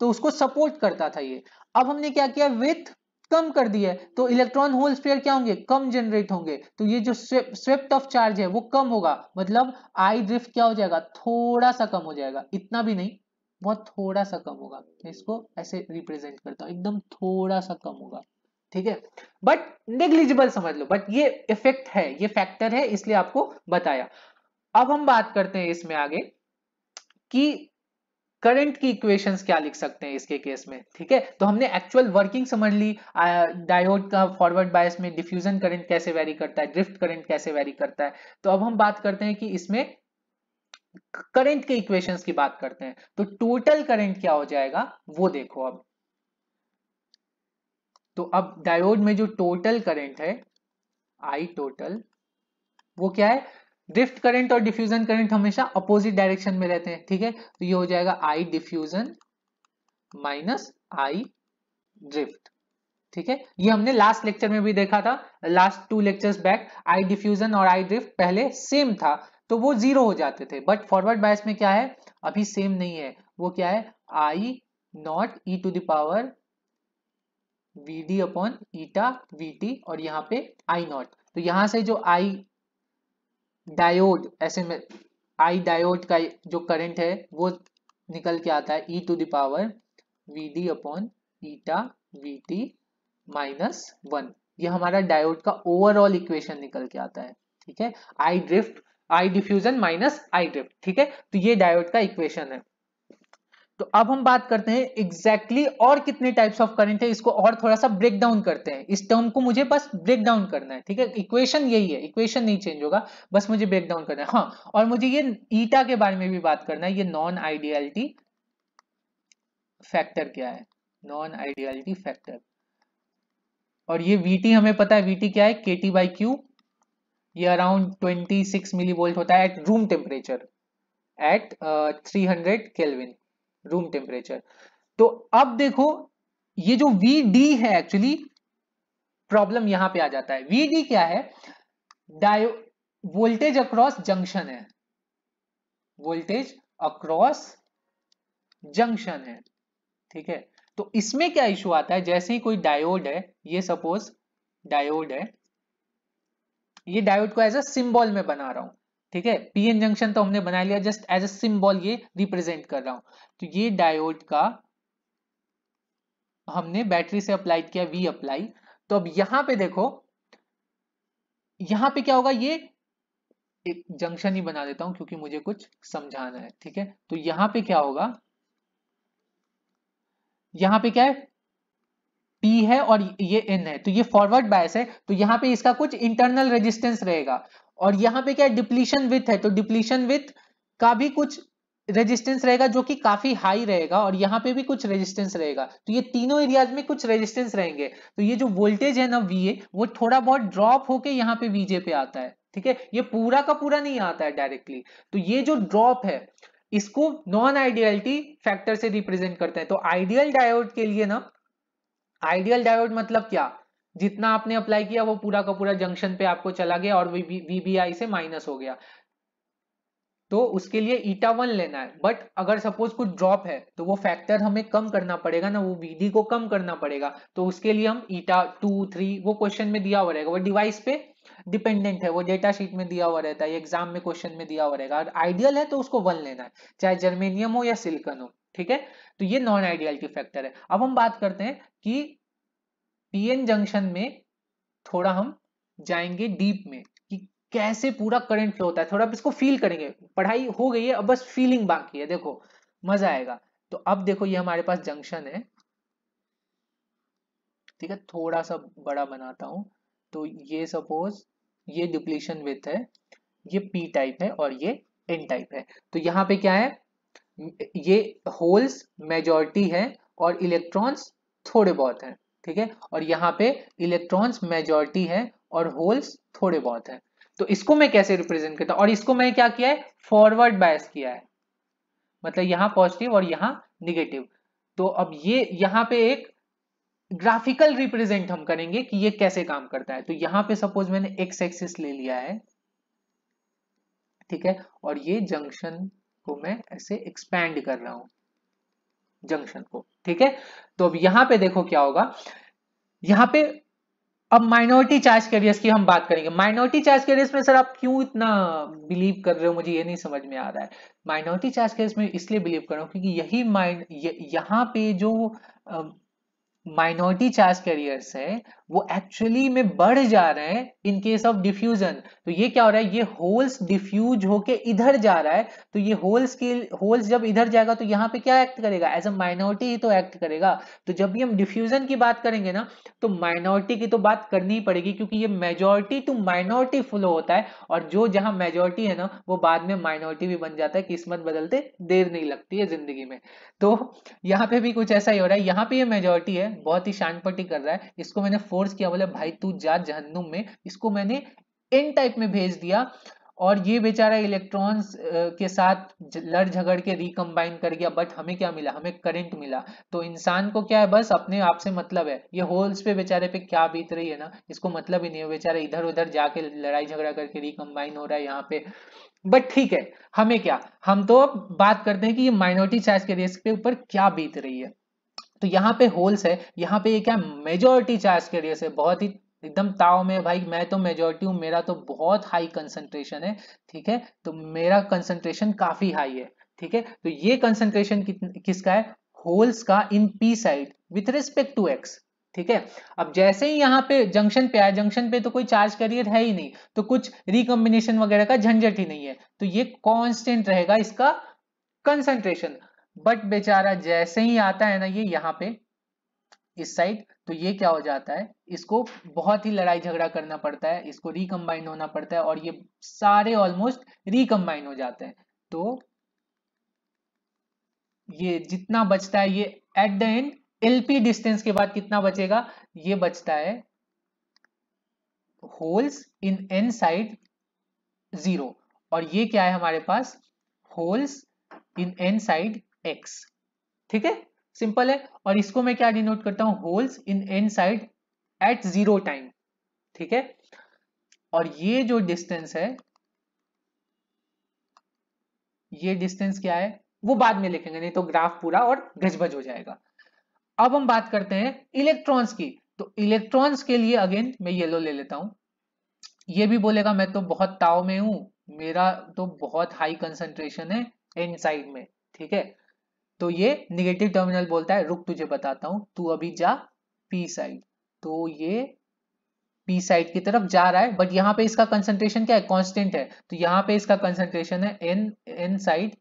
तो उसको सपोर्ट करता था ये अब हमने क्या किया विथ कम कर दिया है तो इलेक्ट्रॉन होल स्पेयर क्या होंगे कम जनरेट होंगे तो ये जो स्वेप्ट ऑफ चार्ज है वो कम होगा मतलब आई ड्रिफ्ट क्या हो जाएगा थोड़ा सा कम हो जाएगा इतना भी नहीं बहुत थोड़ा सा कम होगा मैं इसको ऐसे रिप्रेजेंट करता हूँ एकदम थोड़ा सा कम होगा ठीक है बट नेग्लिजिबल समझ लो बट ये इफेक्ट है ये फैक्टर है इसलिए आपको बताया अब हम बात करते हैं इसमें आगे कि करंट की इक्वेशंस क्या लिख सकते हैं इसके केस में ठीक है तो हमने एक्चुअल वर्किंग समझ ली डायोड का फॉरवर्ड बायस में डिफ्यूजन करंट कैसे वेरी करता है ड्रिफ्ट करंट कैसे वेरी करता है तो अब हम बात करते हैं कि इसमें करंट के इक्वेशंस की बात करते हैं तो टोटल करंट क्या हो जाएगा वो देखो अब तो अब डायोड में जो टोटल करंट है आई टोटल वो क्या है ड्रिफ्ट करंट और डिफ्यूजन करंट हमेशा अपोजिट डायरेक्शन में रहते हैं ठीक है तो ये हो जाएगा I diffusion minus I drift ठीक है ये हमने लास्ट लेक्चर में भी देखा था last two lectures back I diffusion और आई ड्रिफ्ट पहले सेम था तो वो जीरो हो जाते थे बट फॉरवर्ड बायस में क्या है अभी सेम नहीं है वो क्या है I naught E to the power V D upon eta V T और यहाँ पे आई नॉट तो यहां से जो आई डायोड ऐसे में आई डायोड का जो करंट है वो निकल के आता है E to the power V D upon eta V T minus one ये हमारा डायोड का ओवरऑल इक्वेशन निकल के आता है ठीक है I drift I diffusion minus I drift ठीक है तो ये डायोड का इक्वेशन है तो अब हम बात करते हैं एग्जैक्टली exactly और कितने टाइप्स ऑफ करंट है इसको और थोड़ा सा ब्रेक डाउन करते हैं इस टर्म को मुझे बस ब्रेक डाउन करना है ठीक है इक्वेशन यही है इक्वेशन नहीं चेंज होगा बस मुझे ब्रेक डाउन करना है हाँ और मुझे ये ईटा के बारे में भी बात करना है ये नॉन आइडियलिटी फैक्टर क्या है नॉन आइडियलिटी फैक्टर और ये वीटी हमें पता है वीटी क्या है के टी बाई क्यू ये अराउंड ट्वेंटी मिली वोल्ट होता है at room temperature at three hundred room temperature तो अब देखो ये जो वी डी है एक्चुअली प्रॉब्लम यहां पे आ जाता है वी डी क्या है डायो वोल्टेज अक्रॉस जंक्शन है वोल्टेज अक्रॉस जंक्शन है ठीक है तो इसमें क्या इश्यू आता है जैसे ही कोई डायोड है ये सपोज डायोड है ये डायोड को एज अ सिंबल में बना रहा हूं ठीक है पीएन जंक्शन तो हमने बना लिया जस्ट एज अ सिंबल ये रिप्रेजेंट कर रहा हूं तो ये डायोड का हमने बैटरी से अप्लाई किया वी अप्लाई तो अब यहां पे देखो यहां पे क्या होगा ये एक जंक्शन ही बना देता हूं क्योंकि मुझे कुछ समझाना है ठीक है तो यहां पे क्या होगा यहां पे क्या है पी है और ये एन है तो ये फॉरवर्ड बायस है तो यहां पे इसका कुछ इंटरनल रेजिस्टेंस रहेगा और यहाँ पे क्या है डिप्लीशन विथ है तो डिप्लीशन विथ का भी कुछ रेजिस्टेंस रहेगा जो कि काफी हाई रहेगा और यहाँ पे भी कुछ रेजिस्टेंस रहेगा तो ये तीनों एरियाज में कुछ रेजिस्टेंस रहेंगे तो ये जो वोल्टेज है ना वीए वो थोड़ा बहुत ड्रॉप होके यहाँ पे वीजे पे आता है ठीक है ये पूरा का पूरा नहीं आता है डायरेक्टली तो ये जो ड्रॉप है इसको नॉन आइडियलिटी फैक्टर से रिप्रेजेंट करते हैं तो आइडियल डायोड के लिए ना आइडियल डायोड मतलब क्या जितना आपने अप्लाई किया वो पूरा का पूरा जंक्शन पे आपको चला गया और वीबीआई से माइनस हो गया तो उसके लिए ईटा वन लेना है बट अगर सपोज कुछ ड्रॉप है तो वो फैक्टर हमें कम करना पड़ेगा ना वो वीडी को कम करना पड़ेगा तो उसके लिए हम ईटा टू थ्री वो क्वेश्चन में दिया हुआ रहेगा वो डिवाइस पे डिपेंडेंट है वो डेटा शीट में दिया हुआ रहता है एग्जाम में क्वेश्चन में दिया हुआ रहेगा और आइडियल है तो उसको वन लेना है चाहे जर्मेनियम हो या सिल्कन हो ठीक है तो ये नॉन की फैक्टर है अब हम बात करते हैं कि पीएन जंक्शन में थोड़ा हम जाएंगे डीप में कि कैसे पूरा करंट फ्लो होता है थोड़ा आप इसको फील करेंगे पढ़ाई हो गई है अब बस फीलिंग बाकी है देखो मजा आएगा तो अब देखो ये हमारे पास जंक्शन है ठीक है थोड़ा सा बड़ा बनाता हूं तो ये सपोज ये डिप्लीशन विथ है ये पी टाइप है और ये एन टाइप है तो यहाँ पे क्या है ये होल्स मेजोरिटी है और इलेक्ट्रॉन्स थोड़े बहुत हैं ठीक है और यहाँ पे इलेक्ट्रॉन्स मेजोरिटी है और होल्स थोड़े बहुत है तो इसको मैं कैसे रिप्रेजेंट करता और इसको मैं क्या किया है फॉरवर्ड बायस किया है मतलब यहाँ पॉजिटिव और यहाँ निगेटिव तो अब ये यहाँ पे एक ग्राफिकल रिप्रेजेंट हम करेंगे कि ये कैसे काम करता है तो यहाँ पे सपोज मैंने एक्स एक्सिस ले लिया है ठीक है और ये जंक्शन को मैं ऐसे एक्सपैंड कर रहा हूं जंक्शन को ठीक है तो अब यहां पे देखो क्या होगा यहां पे अब माइनॉरिटी चार्ज कैरियर्स की हम बात करेंगे माइनॉरिटी चार्ज कैरियर्स में सर आप क्यों इतना बिलीव कर रहे हो मुझे ये नहीं समझ में आ रहा है माइनॉरिटी चार्ज कैरियर्स में इसलिए बिलीव कर रहा हूं क्योंकि यही माइन यहां पे जो माइनॉरिटी चार्ज कैरियर्स है वो एक्चुअली में बढ़ जा रहे हैं इन केस ऑफ डिफ्यूजन तो ये क्या हो रहा है ये होल्स डिफ्यूज होके इधर जा रहा है तो ये होल्स के होल्स जब इधर जाएगा तो यहाँ पे क्या एक्ट करेगा एज अ माइनॉरिटी ही तो एक्ट करेगा तो जब भी हम डिफ्यूजन की बात करेंगे ना तो माइनॉरिटी की तो बात करनी ही पड़ेगी क्योंकि ये मेजोरिटी टू माइनॉरिटी फ्लो होता है और जो जहाँ मेजोरिटी है ना वो बाद में माइनॉरिटी भी बन जाता है किस्मत बदलते देर नहीं लगती है जिंदगी में तो यहाँ पे भी कुछ ऐसा ही हो रहा है यहाँ पे ये मेजोरिटी है बहुत ही शानपट्टी कर रहा है इसको मैंने फोर्स किया बोला भाई तू जा जहन्नुम में इसको मैंने एन टाइप में भेज दिया और ये बेचारा इलेक्ट्रॉन्स के साथ लड़ झगड़ के रिकम्बाइन कर गया बट हमें क्या मिला हमें करंट मिला तो इंसान को क्या है बस अपने आप से मतलब है ये होल्स पे बेचारे पे क्या बीत रही है ना इसको मतलब ही नहीं है बेचारे इधर उधर जाके लड़ाई झगड़ा करके रिकम्बाइन हो रहा है यहाँ पे बट ठीक है हमें क्या हम तो बात करते हैं कि ये माइनॉरिटी चार्ज के रेस के ऊपर क्या बीत रही है तो यहाँ पे होल्स है यहाँ पे ये क्या मेजोरिटी चार्ज के रेस है बहुत ही एकदम ताव में भाई मैं तो मेजोरिटी हूँ मेरा तो बहुत हाई कंसंट्रेशन है ठीक है तो मेरा कंसंट्रेशन काफी हाई है ठीक है तो ये कंसंट्रेशन किसका है होल्स का in P side with respect to X ठीक है अब जैसे ही यहाँ पे जंक्शन पे आया जंक्शन पे तो कोई चार्ज कैरियर है ही नहीं तो कुछ रिकम्बिनेशन वगैरह का झंझट ही नहीं है तो ये कांस्टेंट रहेगा इसका कंसंट्रेशन बट बेचारा जैसे ही आता है ना ये यहाँ पे इस साइड तो ये क्या हो जाता है इसको बहुत ही लड़ाई झगड़ा करना पड़ता है इसको रिकम्बाइंड होना पड़ता है और ये सारे ऑलमोस्ट रिकम्बाइंड हो जाते हैं तो ये जितना बचता है ये at the end LP distance के बाद कितना बचेगा ये बचता है holes in N side zero और ये क्या है हमारे पास holes in N side X ठीक है सिंपल है और इसको मैं क्या डिनोट करता हूं holes in N side at zero time ठीक है और ये जो डिस्टेंस है ये डिस्टेंस क्या है वो बाद में लिखेंगे नहीं तो ग्राफ पूरा और गजबज हो जाएगा अब हम बात करते हैं इलेक्ट्रॉन्स की तो इलेक्ट्रॉन्स के लिए अगेन मैं येलो ले लेता हूं ये भी बोलेगा मैं तो बहुत ताव में हूं मेरा तो बहुत हाई कंसंट्रेशन है एन साइड में ठीक है तो ये निगेटिव टर्मिनल बोलता है रुक तुझे बताता हूं तू अभी जा पी साइड तो ये पी साइड की तरफ जा रहा है बट यहाँ पे इसका कंसंट्रेशन क्या है कांस्टेंट है तो यहाँ पे इसका कंसंट्रेशन है एन एन साइड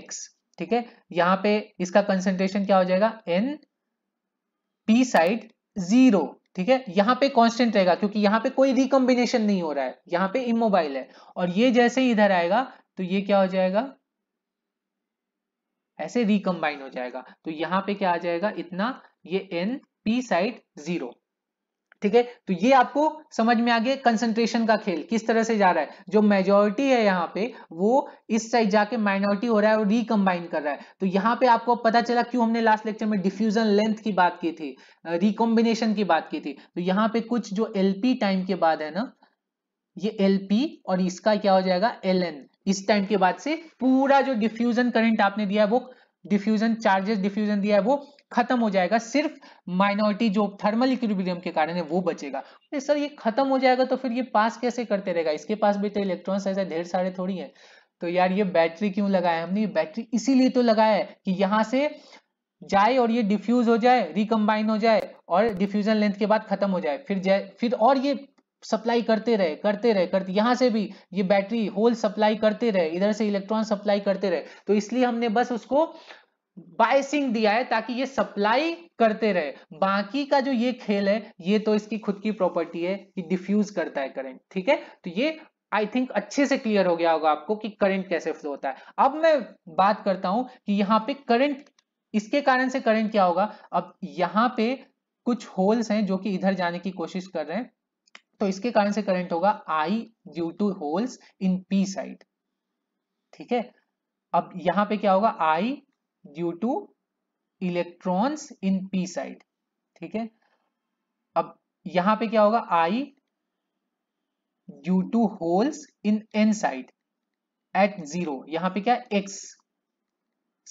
एक्स ठीक है यहाँ पे इसका कंसंट्रेशन क्या हो जाएगा एन पी साइड जीरो ठीक है यहाँ पे कांस्टेंट रहेगा क्योंकि यहाँ पे कोई रिकम्बिनेशन नहीं हो रहा है यहाँ पे इमोबाइल है और ये जैसे ही इधर आएगा तो ये क्या हो जाएगा ऐसे रिकम्बाइन हो जाएगा तो यहाँ पे क्या आ जाएगा इतना ये एन पी साइड जीरो ठीक है तो ये आपको समझ में आ गया कंसंट्रेशन का खेल किस तरह से जा रहा है जो मेजोरिटी है यहाँ पे वो इस साइड जाके माइनॉरिटी हो रहा है और रिकम्बाइन कर रहा है तो यहाँ पे आपको पता चला क्यों हमने लास्ट लेक्चर में डिफ्यूजन लेंथ की बात की थी रिकॉम्बिनेशन की बात की थी तो यहाँ पे कुछ जो एल टाइम के बाद है ना ये एल और इसका क्या हो जाएगा एल एन इस टाइम के बाद से पूरा जो डिफ्यूजन करंट आपने दिया है वो डिफ्यूजन चार्जेस डिफ्यूजन दिया है वो खत्म हो जाएगा सिर्फ माइनॉरिटी जो थर्मल इक्विलिब्रियम के कारण है वो बचेगा तो सर ये खत्म हो जाएगा तो फिर ये पास कैसे करते रहेगा इसके पास भी तो इलेक्ट्रॉन्स ऐसे ढेर सारे थोड़ी है तो यार ये बैटरी क्यों लगाया हमने ये बैटरी इसीलिए तो लगाया है कि यहां से जाए और ये डिफ्यूज हो जाए रिकम्बाइन हो जाए और डिफ्यूजन लेंथ के बाद खत्म हो जाए फिर जाए फिर और ये सप्लाई करते रहे करते रहे करते यहाँ से भी ये बैटरी होल सप्लाई करते रहे इधर से इलेक्ट्रॉन सप्लाई करते रहे तो इसलिए हमने बस उसको बायसिंग दिया है ताकि ये सप्लाई करते रहे बाकी का जो ये खेल है ये तो इसकी खुद की प्रॉपर्टी है कि डिफ्यूज करता है करंट ठीक है तो ये आई थिंक अच्छे से क्लियर हो गया होगा आपको कि करंट कैसे फ्लो होता है अब मैं बात करता हूं कि यहाँ पे करंट इसके कारण से करंट क्या होगा अब यहाँ पे कुछ होल्स हैं जो कि इधर जाने की कोशिश कर रहे हैं तो इसके कारण से करंट होगा I due to holes in P side ठीक है अब यहां पे क्या होगा I due to electrons in P side ठीक है अब यहां पे क्या होगा I due to holes in N side at zero यहां पे क्या एक्स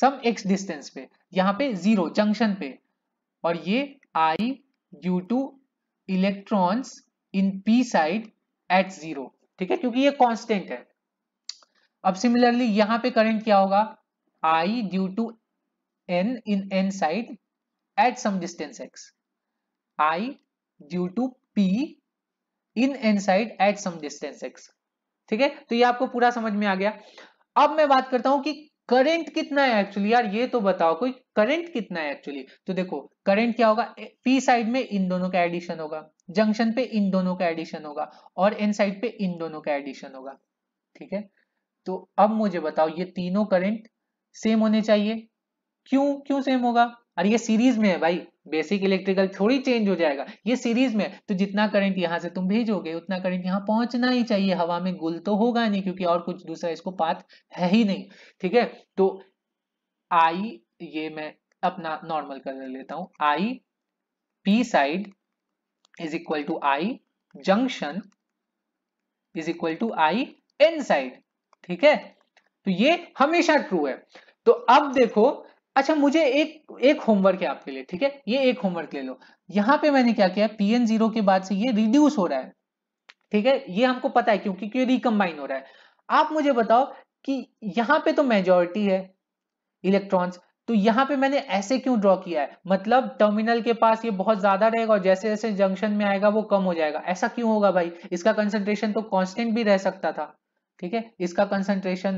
सम एक्स डिस्टेंस पे यहां पे जीरो जंक्शन पे और ये I due to electrons in P side at zero ठीक है क्योंकि ये कांस्टेंट है अब सिमिलरली यहां पे करंट क्या होगा I due to N in N side at some distance X I due to P in N side at some distance X ठीक है तो ये आपको पूरा समझ में आ गया अब मैं बात करता हूं कि करंट कितना है एक्चुअली यार ये तो बताओ कोई करंट कितना है एक्चुअली तो देखो करंट क्या होगा पी साइड में इन दोनों का एडिशन होगा जंक्शन पे इन दोनों का एडिशन होगा और इन साइड पे इन दोनों का एडिशन होगा ठीक है तो अब मुझे बताओ ये तीनों करंट सेम होने चाहिए क्यों क्यों सेम होगा अरे ये सीरीज में है भाई बेसिक इलेक्ट्रिकल थोड़ी चेंज हो जाएगा ये सीरीज में तो जितना करंट यहां से तुम भेजोगे उतना करंट यहां पहुंचना ही चाहिए हवा में गुल तो होगा नहीं क्योंकि और कुछ दूसरा इसको पाथ है ही नहीं ठीक है तो आई ये मैं अपना नॉर्मल कर लेता हूं I P side is equal to I junction is equal to I N side ठीक है तो ये हमेशा ट्रू है तो अब देखो अच्छा मुझे एक एक होमवर्क है आपके लिए ठीक है ये एक होमवर्क ले लो यहां पे मैंने क्या किया पी एन जीरो के बाद से ये रिड्यूस हो रहा है ठीक है ये हमको पता है क्योंकि क्यों रिकम्बाइन हो रहा है आप मुझे बताओ कि यहां पे तो मेजोरिटी है इलेक्ट्रॉन्स तो यहाँ पे मैंने ऐसे क्यों ड्रॉ किया है मतलब टर्मिनल के पास ये बहुत ज्यादा रहेगा और जैसे जैसे जंक्शन में आएगा वो कम हो जाएगा ऐसा क्यों होगा भाई इसका कंसेंट्रेशन तो कॉन्स्टेंट भी रह सकता था ठीक है इसका कंसेंट्रेशन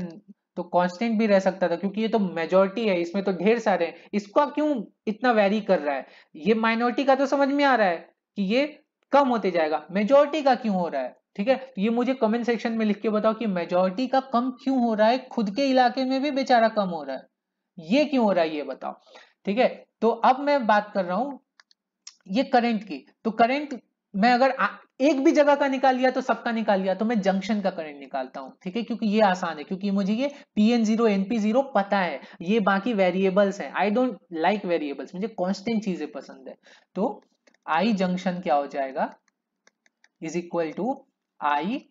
तो कांस्टेंट भी रह सकता था क्योंकि ये तो मेजोरिटी है इसमें तो ढेर सारे हैं इसका क्यों इतना वेरी कर रहा है ये माइनॉरिटी का तो समझ में आ रहा है कि ये कम होते जाएगा मेजोरिटी का क्यों हो रहा है ठीक है तो ये मुझे कमेंट सेक्शन में लिख के बताओ कि मेजोरिटी का कम क्यों हो रहा है खुद के इलाके में भी बेचारा कम हो रहा है ये क्यों हो रहा है ये बताओ ठीक है तो अब मैं बात कर रहा हूं ये करंट की तो करंट मैं अगर एक भी जगह का निकाल लिया तो सबका निकाल लिया तो मैं जंक्शन का करंट निकालता हूं ठीक है क्योंकि ये आसान है क्योंकि मुझे ये P N zero NP zero पता है ये बाकी वेरिएबल्स हैं आई डोंट लाइक वेरिएबल्स मुझे कॉन्स्टेंट चीजें पसंद है तो आई जंक्शन क्या हो जाएगा is equal to I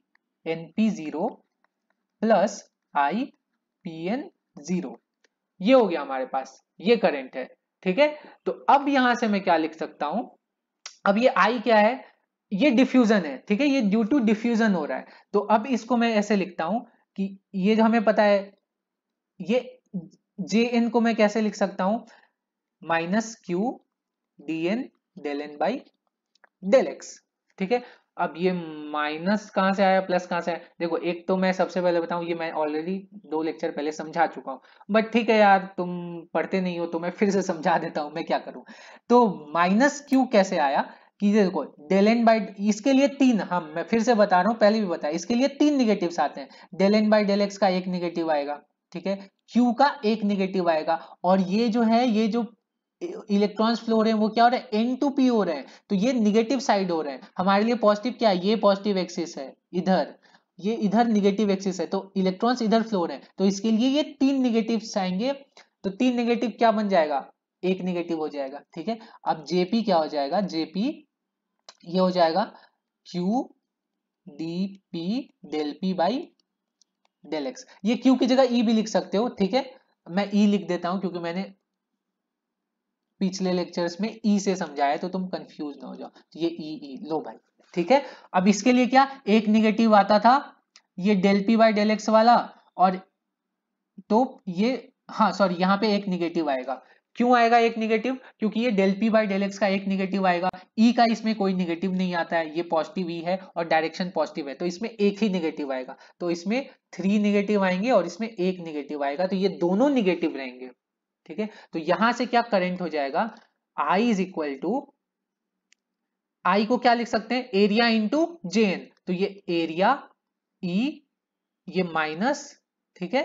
NP zero plus I P N zero ये हो गया हमारे पास ये करेंट है ठीक है तो अब यहां से मैं क्या लिख सकता हूं अब ये आई क्या है ये डिफ्यूजन है ठीक है ये ड्यू टू डिफ्यूजन हो रहा है तो अब इसको मैं ऐसे लिखता हूं कि ये जो हमें पता है ये जे एन को मैं कैसे लिख सकता हूं minus Q D N del N by del X ठीक है अब ये माइनस कहां से आया प्लस कहां से आया देखो एक तो मैं सबसे पहले बताऊं ये मैं ऑलरेडी दो लेक्चर पहले समझा चुका हूँ बट ठीक है यार तुम पढ़ते नहीं हो तो मैं फिर से समझा देता हूं मैं क्या करूं तो माइनस क्यू कैसे आया कि देखो डेल एन बाई इसके लिए तीन हम हाँ, मैं फिर से बता रहा हूं पहले भी बताया इसके लिए तीन निगेटिव आते हैं del N by del X का एक निगेटिव आएगा ठीक है क्यू का एक निगेटिव आएगा और ये जो है ये जो इलेक्ट्रॉन्स फ्लो हो रहे हैं वो क्या हो रहा है एन टू पी हो रहा है तो ये निगेटिव साइड हो रहा है हमारे लिए पॉजिटिव क्या है ये पॉजिटिव एक्सिस है इधर ये इधर निगेटिव एक्सिस है तो इलेक्ट्रॉन्स इधर फ्लो रहे तो इसके लिए ये तीन निगेटिव आएंगे तो तीन निगेटिव क्या बन जाएगा एक निगेटिव हो जाएगा ठीक है अब जेपी क्या हो जाएगा जेपी ये हो जाएगा Q D P del P by del X ये क्यू की जगह ई e भी लिख सकते हो ठीक है मैं ई e लिख देता हूं क्योंकि मैंने पिछले लेक्चर्स में ई e से समझाया तो तुम कंफ्यूज ना हो जाओ तो ये ई e, ई e, लो भाई ठीक है अब इसके लिए क्या एक निगेटिव आता था ये del P by del X वाला और तो ये हाँ सॉरी यहाँ पे एक निगेटिव आएगा क्यों आएगा एक निगेटिव क्योंकि ये del P by del X का एक निगेटिव आएगा ई e का इसमें कोई निगेटिव नहीं आता है ये पॉजिटिव ई e है और डायरेक्शन पॉजिटिव है तो इसमें एक ही निगेटिव आएगा तो इसमें थ्री निगेटिव आएंगे और इसमें एक निगेटिव आएगा तो ये दोनों निगेटिव रहेंगे ठीक है तो यहां से क्या करंट हो जाएगा I is equal to I को क्या लिख सकते हैं एरिया इंटू जे एन तो ये एरिया ई e, ये माइनस ठीक है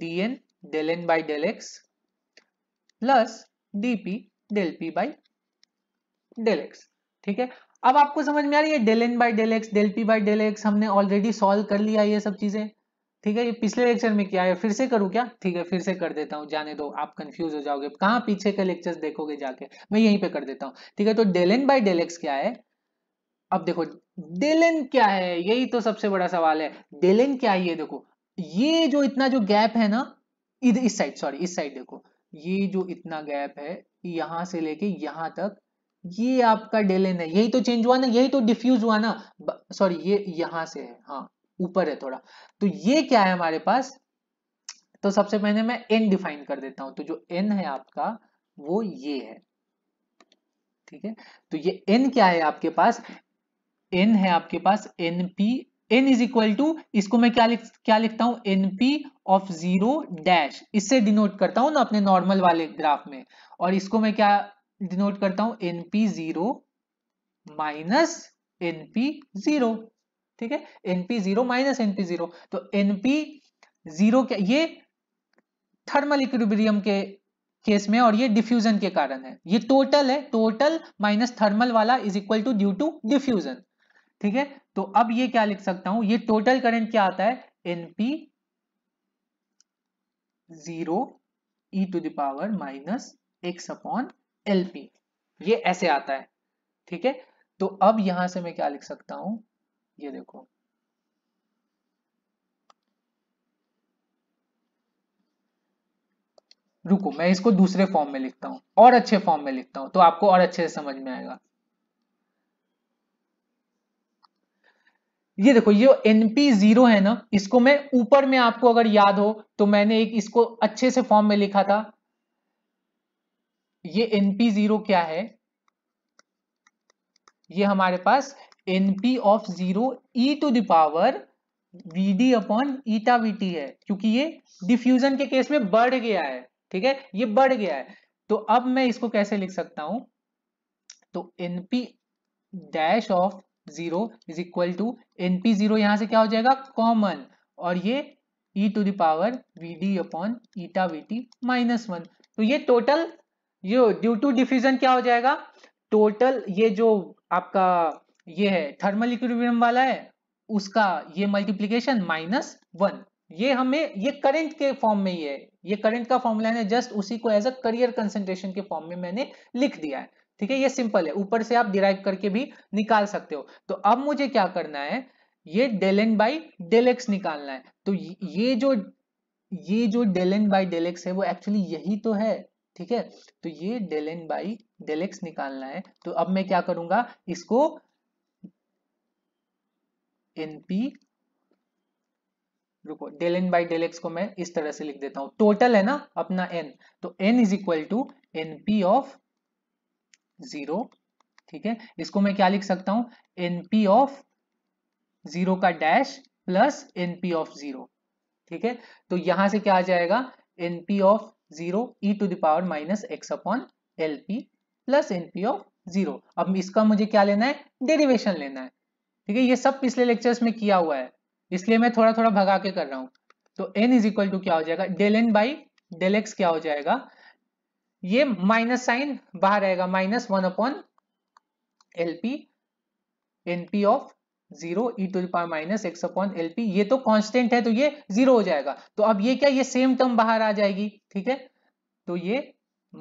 D N del N by del X plus DP del P by del X ठीक है अब आपको समझ में आ रही है del N by del X del P by del X हमने ऑलरेडी सॉल्व कर लिया ये सब चीजें ठीक है ये पिछले लेक्चर में किया है फिर से करूँ क्या ठीक है फिर से कर देता हूँ जाने दो आप कंफ्यूज हो जाओगे कहा पीछे के लेक्चर देखोगे जाके मैं यहीं पे कर देता हूँ ठीक है तो एन बाई एक्स क्या है अब देखो एन क्या है यही तो सबसे बड़ा सवाल है एन क्या है ये देखो ये जो इतना जो गैप है ना इधर इस साइड सॉरी इस साइड देखो ये जो इतना गैप है यहां से लेके यहां तक ये आपका एन है यही तो चेंज हुआ ना यही तो डिफ्यूज हुआ ना सॉरी ये यहां से है हाँ ऊपर है थोड़ा तो ये क्या है हमारे पास तो सबसे पहले मैं एन डिफाइन कर देता हूं तो जो एन है आपका वो ये है ठीक है तो ये एन क्या है आपके पास एन है आपके पास N P N is equal to इसको मैं क्या लिख क्या लिखता हूं N P of zero dash इससे डिनोट करता हूं ना अपने नॉर्मल वाले ग्राफ में और इसको मैं क्या डिनोट करता हूं NP zero minus N P zero ठीक है NP zero minus NP zero तो एनपी जीरो ये थर्मल इक्विबरियम के केस में और ये डिफ्यूजन के कारण है ये टोटल है टोटल माइनस थर्मल वाला is equal to due to diffusion ठीक है तो अब ये क्या लिख सकता हूं ये टोटल करंट क्या आता है NP zero E to the power minus X upon L P ये ऐसे आता है ठीक है तो अब यहां से मैं क्या लिख सकता हूं ये देखो रुको मैं इसको दूसरे फॉर्म में लिखता हूं और अच्छे फॉर्म में लिखता हूं तो आपको और अच्छे से समझ में आएगा ये देखो ये एनपी जीरो है ना इसको मैं ऊपर में आपको अगर याद हो तो मैंने एक इसको अच्छे से फॉर्म में लिखा था ये एनपी जीरो क्या है ये हमारे पास NP of zero E to the power VD upon eta T है क्योंकि ये डिफ्यूजन के केस में बढ़ गया है ठीक है ये बढ़ गया है तो अब मैं इसको कैसे लिख सकता हूं तो NP dash of zero is equal to NP zero यहां से क्या हो जाएगा कॉमन और ये E to the power V D upon eta V T minus one तो ये टोटल ये ड्यू टू डिफ्यूजन क्या हो जाएगा टोटल ये जो आपका ये है थर्मल इक्विलिब्रियम वाला है उसका ये मल्टीप्लीकेशन माइनस वन ये हमें ये करंट के फॉर्म में ही है ये करंट का फॉर्मूला है जस्ट उसी को एज अ करियर कंसेंट्रेशन के फॉर्म में मैंने लिख दिया है ठीक है ये सिंपल है ऊपर से आप डिराइव करके भी निकाल सकते हो तो अब मुझे क्या करना है ये del N by del X निकालना है तो ये जो ये जो del N by del X है वो एक्चुअली यही तो है ठीक है तो ये del N by del X निकालना है तो अब मैं क्या करूंगा इसको एन पी रुको del N by del X को मैं इस तरह से लिख देता हूं टोटल है ना अपना एन तो N is equal to N P of zero ठीक है इसको मैं क्या लिख सकता हूं एन पी ऑफ जीरो का dash plus N P of zero ठीक है तो यहां से क्या आ जाएगा N P of zero E to the power minus X upon L P plus N P of zero अब इसका मुझे क्या लेना है डेरिवेशन लेना है ठीक है ये सब पिछले लेक्चर्स में किया हुआ है इसलिए मैं थोड़ा थोड़ा भगा के कर रहा हूं तो एन इज इक्वल टू क्या हो जाएगा del N by del X क्या हो जाएगा ये माइनस साइन बाहर आएगा minus one upon L P N P of zero E to the power minus X upon L P ये तो कांस्टेंट है तो ये जीरो हो जाएगा तो अब ये क्या ये सेम टर्म बाहर आ जाएगी ठीक है तो ये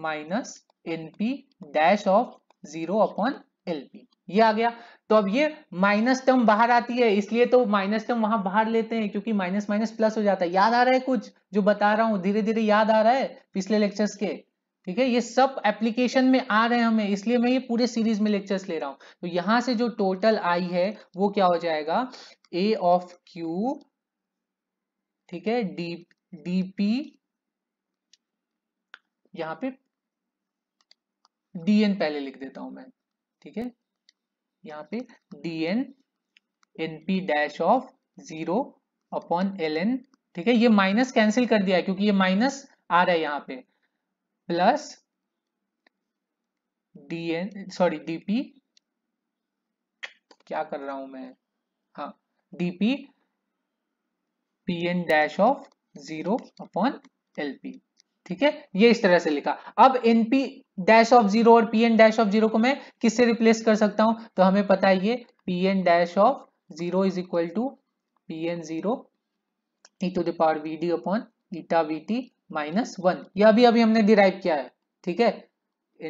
minus N P dash of zero upon L P ये आ गया तो अब ये माइनस टर्म बाहर आती है इसलिए तो माइनस टर्म वहां बाहर लेते हैं क्योंकि माइनस माइनस प्लस हो जाता है याद आ रहा है कुछ जो बता रहा हूं धीरे धीरे याद आ रहा है पिछले लेक्चर्स के ठीक है ये सब एप्लीकेशन में आ रहे हैं हमें इसलिए मैं ये पूरे सीरीज में लेक्चर्स ले रहा हूं तो यहां से जो टोटल आई है वो क्या हो जाएगा ए ऑफ क्यू ठीक है डी डी पी यहां पे डी एन पहले लिख देता हूं मैं ठीक है यहाँ पे D N N P dash of zero upon L N ठीक है ये माइनस कैंसिल कर दिया है क्योंकि ये माइनस आ रहा है यहाँ पे plus D N sorry DP क्या कर रहा हूं मैं हाँ DP P N dash of zero upon L P ठीक है ये इस तरह से लिखा अब एनपी डैश ऑफ जीरो और पीएन डैश ऑफ जीरो को मैं किससे रिप्लेस कर सकता हूं तो हमें पता है ये P dash of zero is equal to P N zero E to the power V D upon eta V T minus one ये अभी अभी हमने डिराइव किया है ठीक है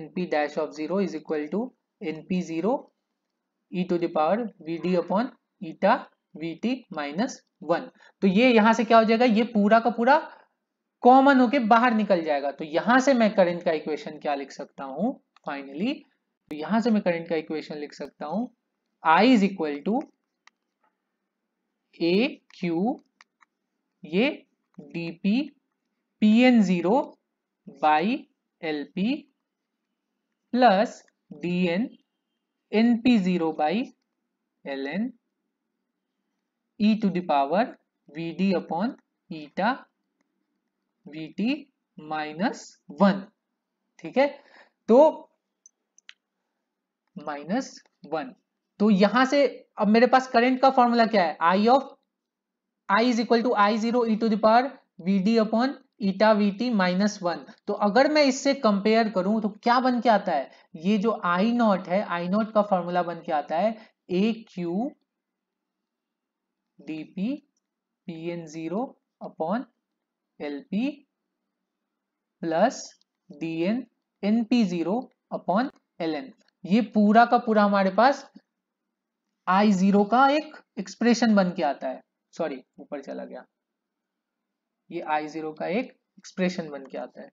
NP dash of zero is equal to NP zero E to the power V D upon eta V T minus one तो ये यहां से क्या हो जाएगा ये पूरा का पूरा कॉमन होके बाहर निकल जाएगा तो यहां से मैं करंट का इक्वेशन क्या लिख सकता हूं फाइनली तो यहां से मैं करंट का इक्वेशन लिख सकता हूं I is equal to A Q ये D P P N zero by L P plus D N N P zero by L N E to the power V D upon eta V T minus one ठीक है तो minus one तो यहां से अब मेरे पास current का formula क्या है I of I is equal to I zero E to the power V D upon eta V T minus one तो अगर मैं इससे कंपेयर करूं तो क्या बन के आता है ये जो आई नॉट है आई नॉट का फॉर्मूला बन के आता है A Q D P P N zero upon LP plus D N N P zero upon L N ये पूरा का पूरा हमारे पास आई जीरो का एक एक्सप्रेशन बन के आता है सॉरी ऊपर चला गया ये आई जीरो का एक एक्सप्रेशन बन के आता है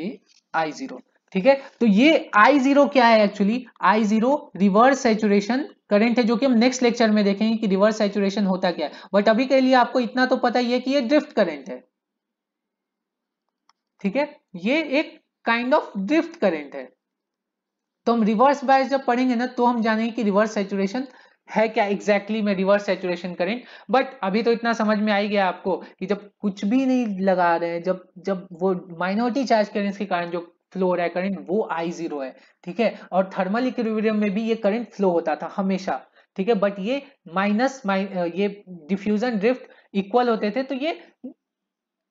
ये आई जीरो ठीक है तो ये आई जीरो क्या है actually I zero reverse saturation current है जो कि हम नेक्स्ट लेक्चर में देखेंगे कि रिवर्स सेचुरेशन होता क्या है बट अभी के लिए आपको इतना तो पता ही है कि ये ड्रिफ्ट करंट है ठीक है ये एक काइंड ऑफ ड्रिफ्ट करंट है तो हम रिवर्स बायस जब पढ़ेंगे ना तो हम जानेंगे कि रिवर्स सेचुरेशन है क्या एग्जैक्टली exactly में रिवर्स सेचुरेशन करेंट बट अभी तो इतना समझ में आ गया आपको कि जब कुछ भी नहीं लगा रहे हैं जब जब वो माइनॉरिटी चार्ज करेंट के कारण जो फ्लो हो रहा है करंट वो आई जीरो है ठीक है और थर्मल इक्विलिब्रियम में भी ये करंट फ्लो होता था हमेशा ठीक है बट ये माइनस ये डिफ्यूजन ड्रिफ्ट इक्वल होते थे तो ये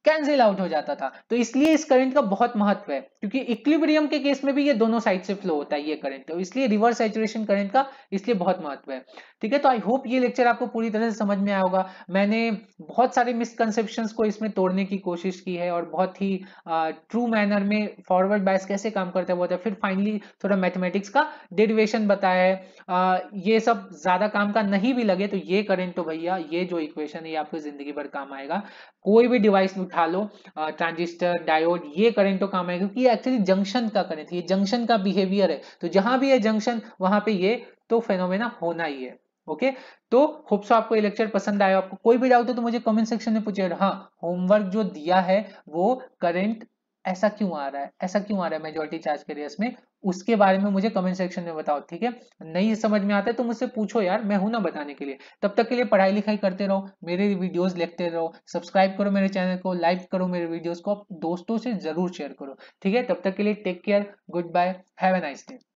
कैंसिल आउट हो जाता था तो इसलिए इस करंट का बहुत महत्व है क्योंकि इक्विलिब्रियम के केस में भी ये दोनों साइड से फ्लो होता है ये करंट तो इसलिए रिवर्स सेचुरेशन करंट का इसलिए बहुत महत्व है ठीक है तो आई होप ये लेक्चर आपको पूरी तरह से समझ में आया होगा मैंने बहुत सारे मिसकनसेप्शन को इसमें तोड़ने की कोशिश की है और बहुत ही ट्रू मैनर में फॉरवर्ड बैस कैसे काम करता है वो फिर फाइनली थोड़ा मैथमेटिक्स का डेरिवेशन बताया है आ, ये सब ज्यादा काम का नहीं भी लगे तो ये करेंट तो भैया ये जो इक्वेशन है ये आपको जिंदगी भर काम आएगा कोई भी डिवाइस उठा लो ट्रांजिस्टर डायोड ये तो काम आएगा क्योंकि एक्चुअली जंक्शन का करंट ये जंक्शन का बिहेवियर है तो जहां भी है जंक्शन वहां पे ये तो फेनोमेना होना ही है ओके तो होप्स आपको ये लेक्चर पसंद आया आपको कोई भी डाउट हो तो मुझे कमेंट सेक्शन में पूछे हाँ होमवर्क जो दिया है वो करंट ऐसा क्यों आ रहा है ऐसा क्यों आ रहा है मेजोरिटी चार्ज के रेस में उसके बारे में मुझे कमेंट सेक्शन में बताओ ठीक है नहीं समझ में आता है तो मुझसे पूछो यार मैं हूं ना बताने के लिए तब तक के लिए पढ़ाई लिखाई करते रहो मेरे वीडियोस देखते रहो सब्सक्राइब करो मेरे चैनल को लाइक करो मेरे वीडियोस को दोस्तों से जरूर शेयर करो ठीक है तब तक के लिए take care good bye have a nice day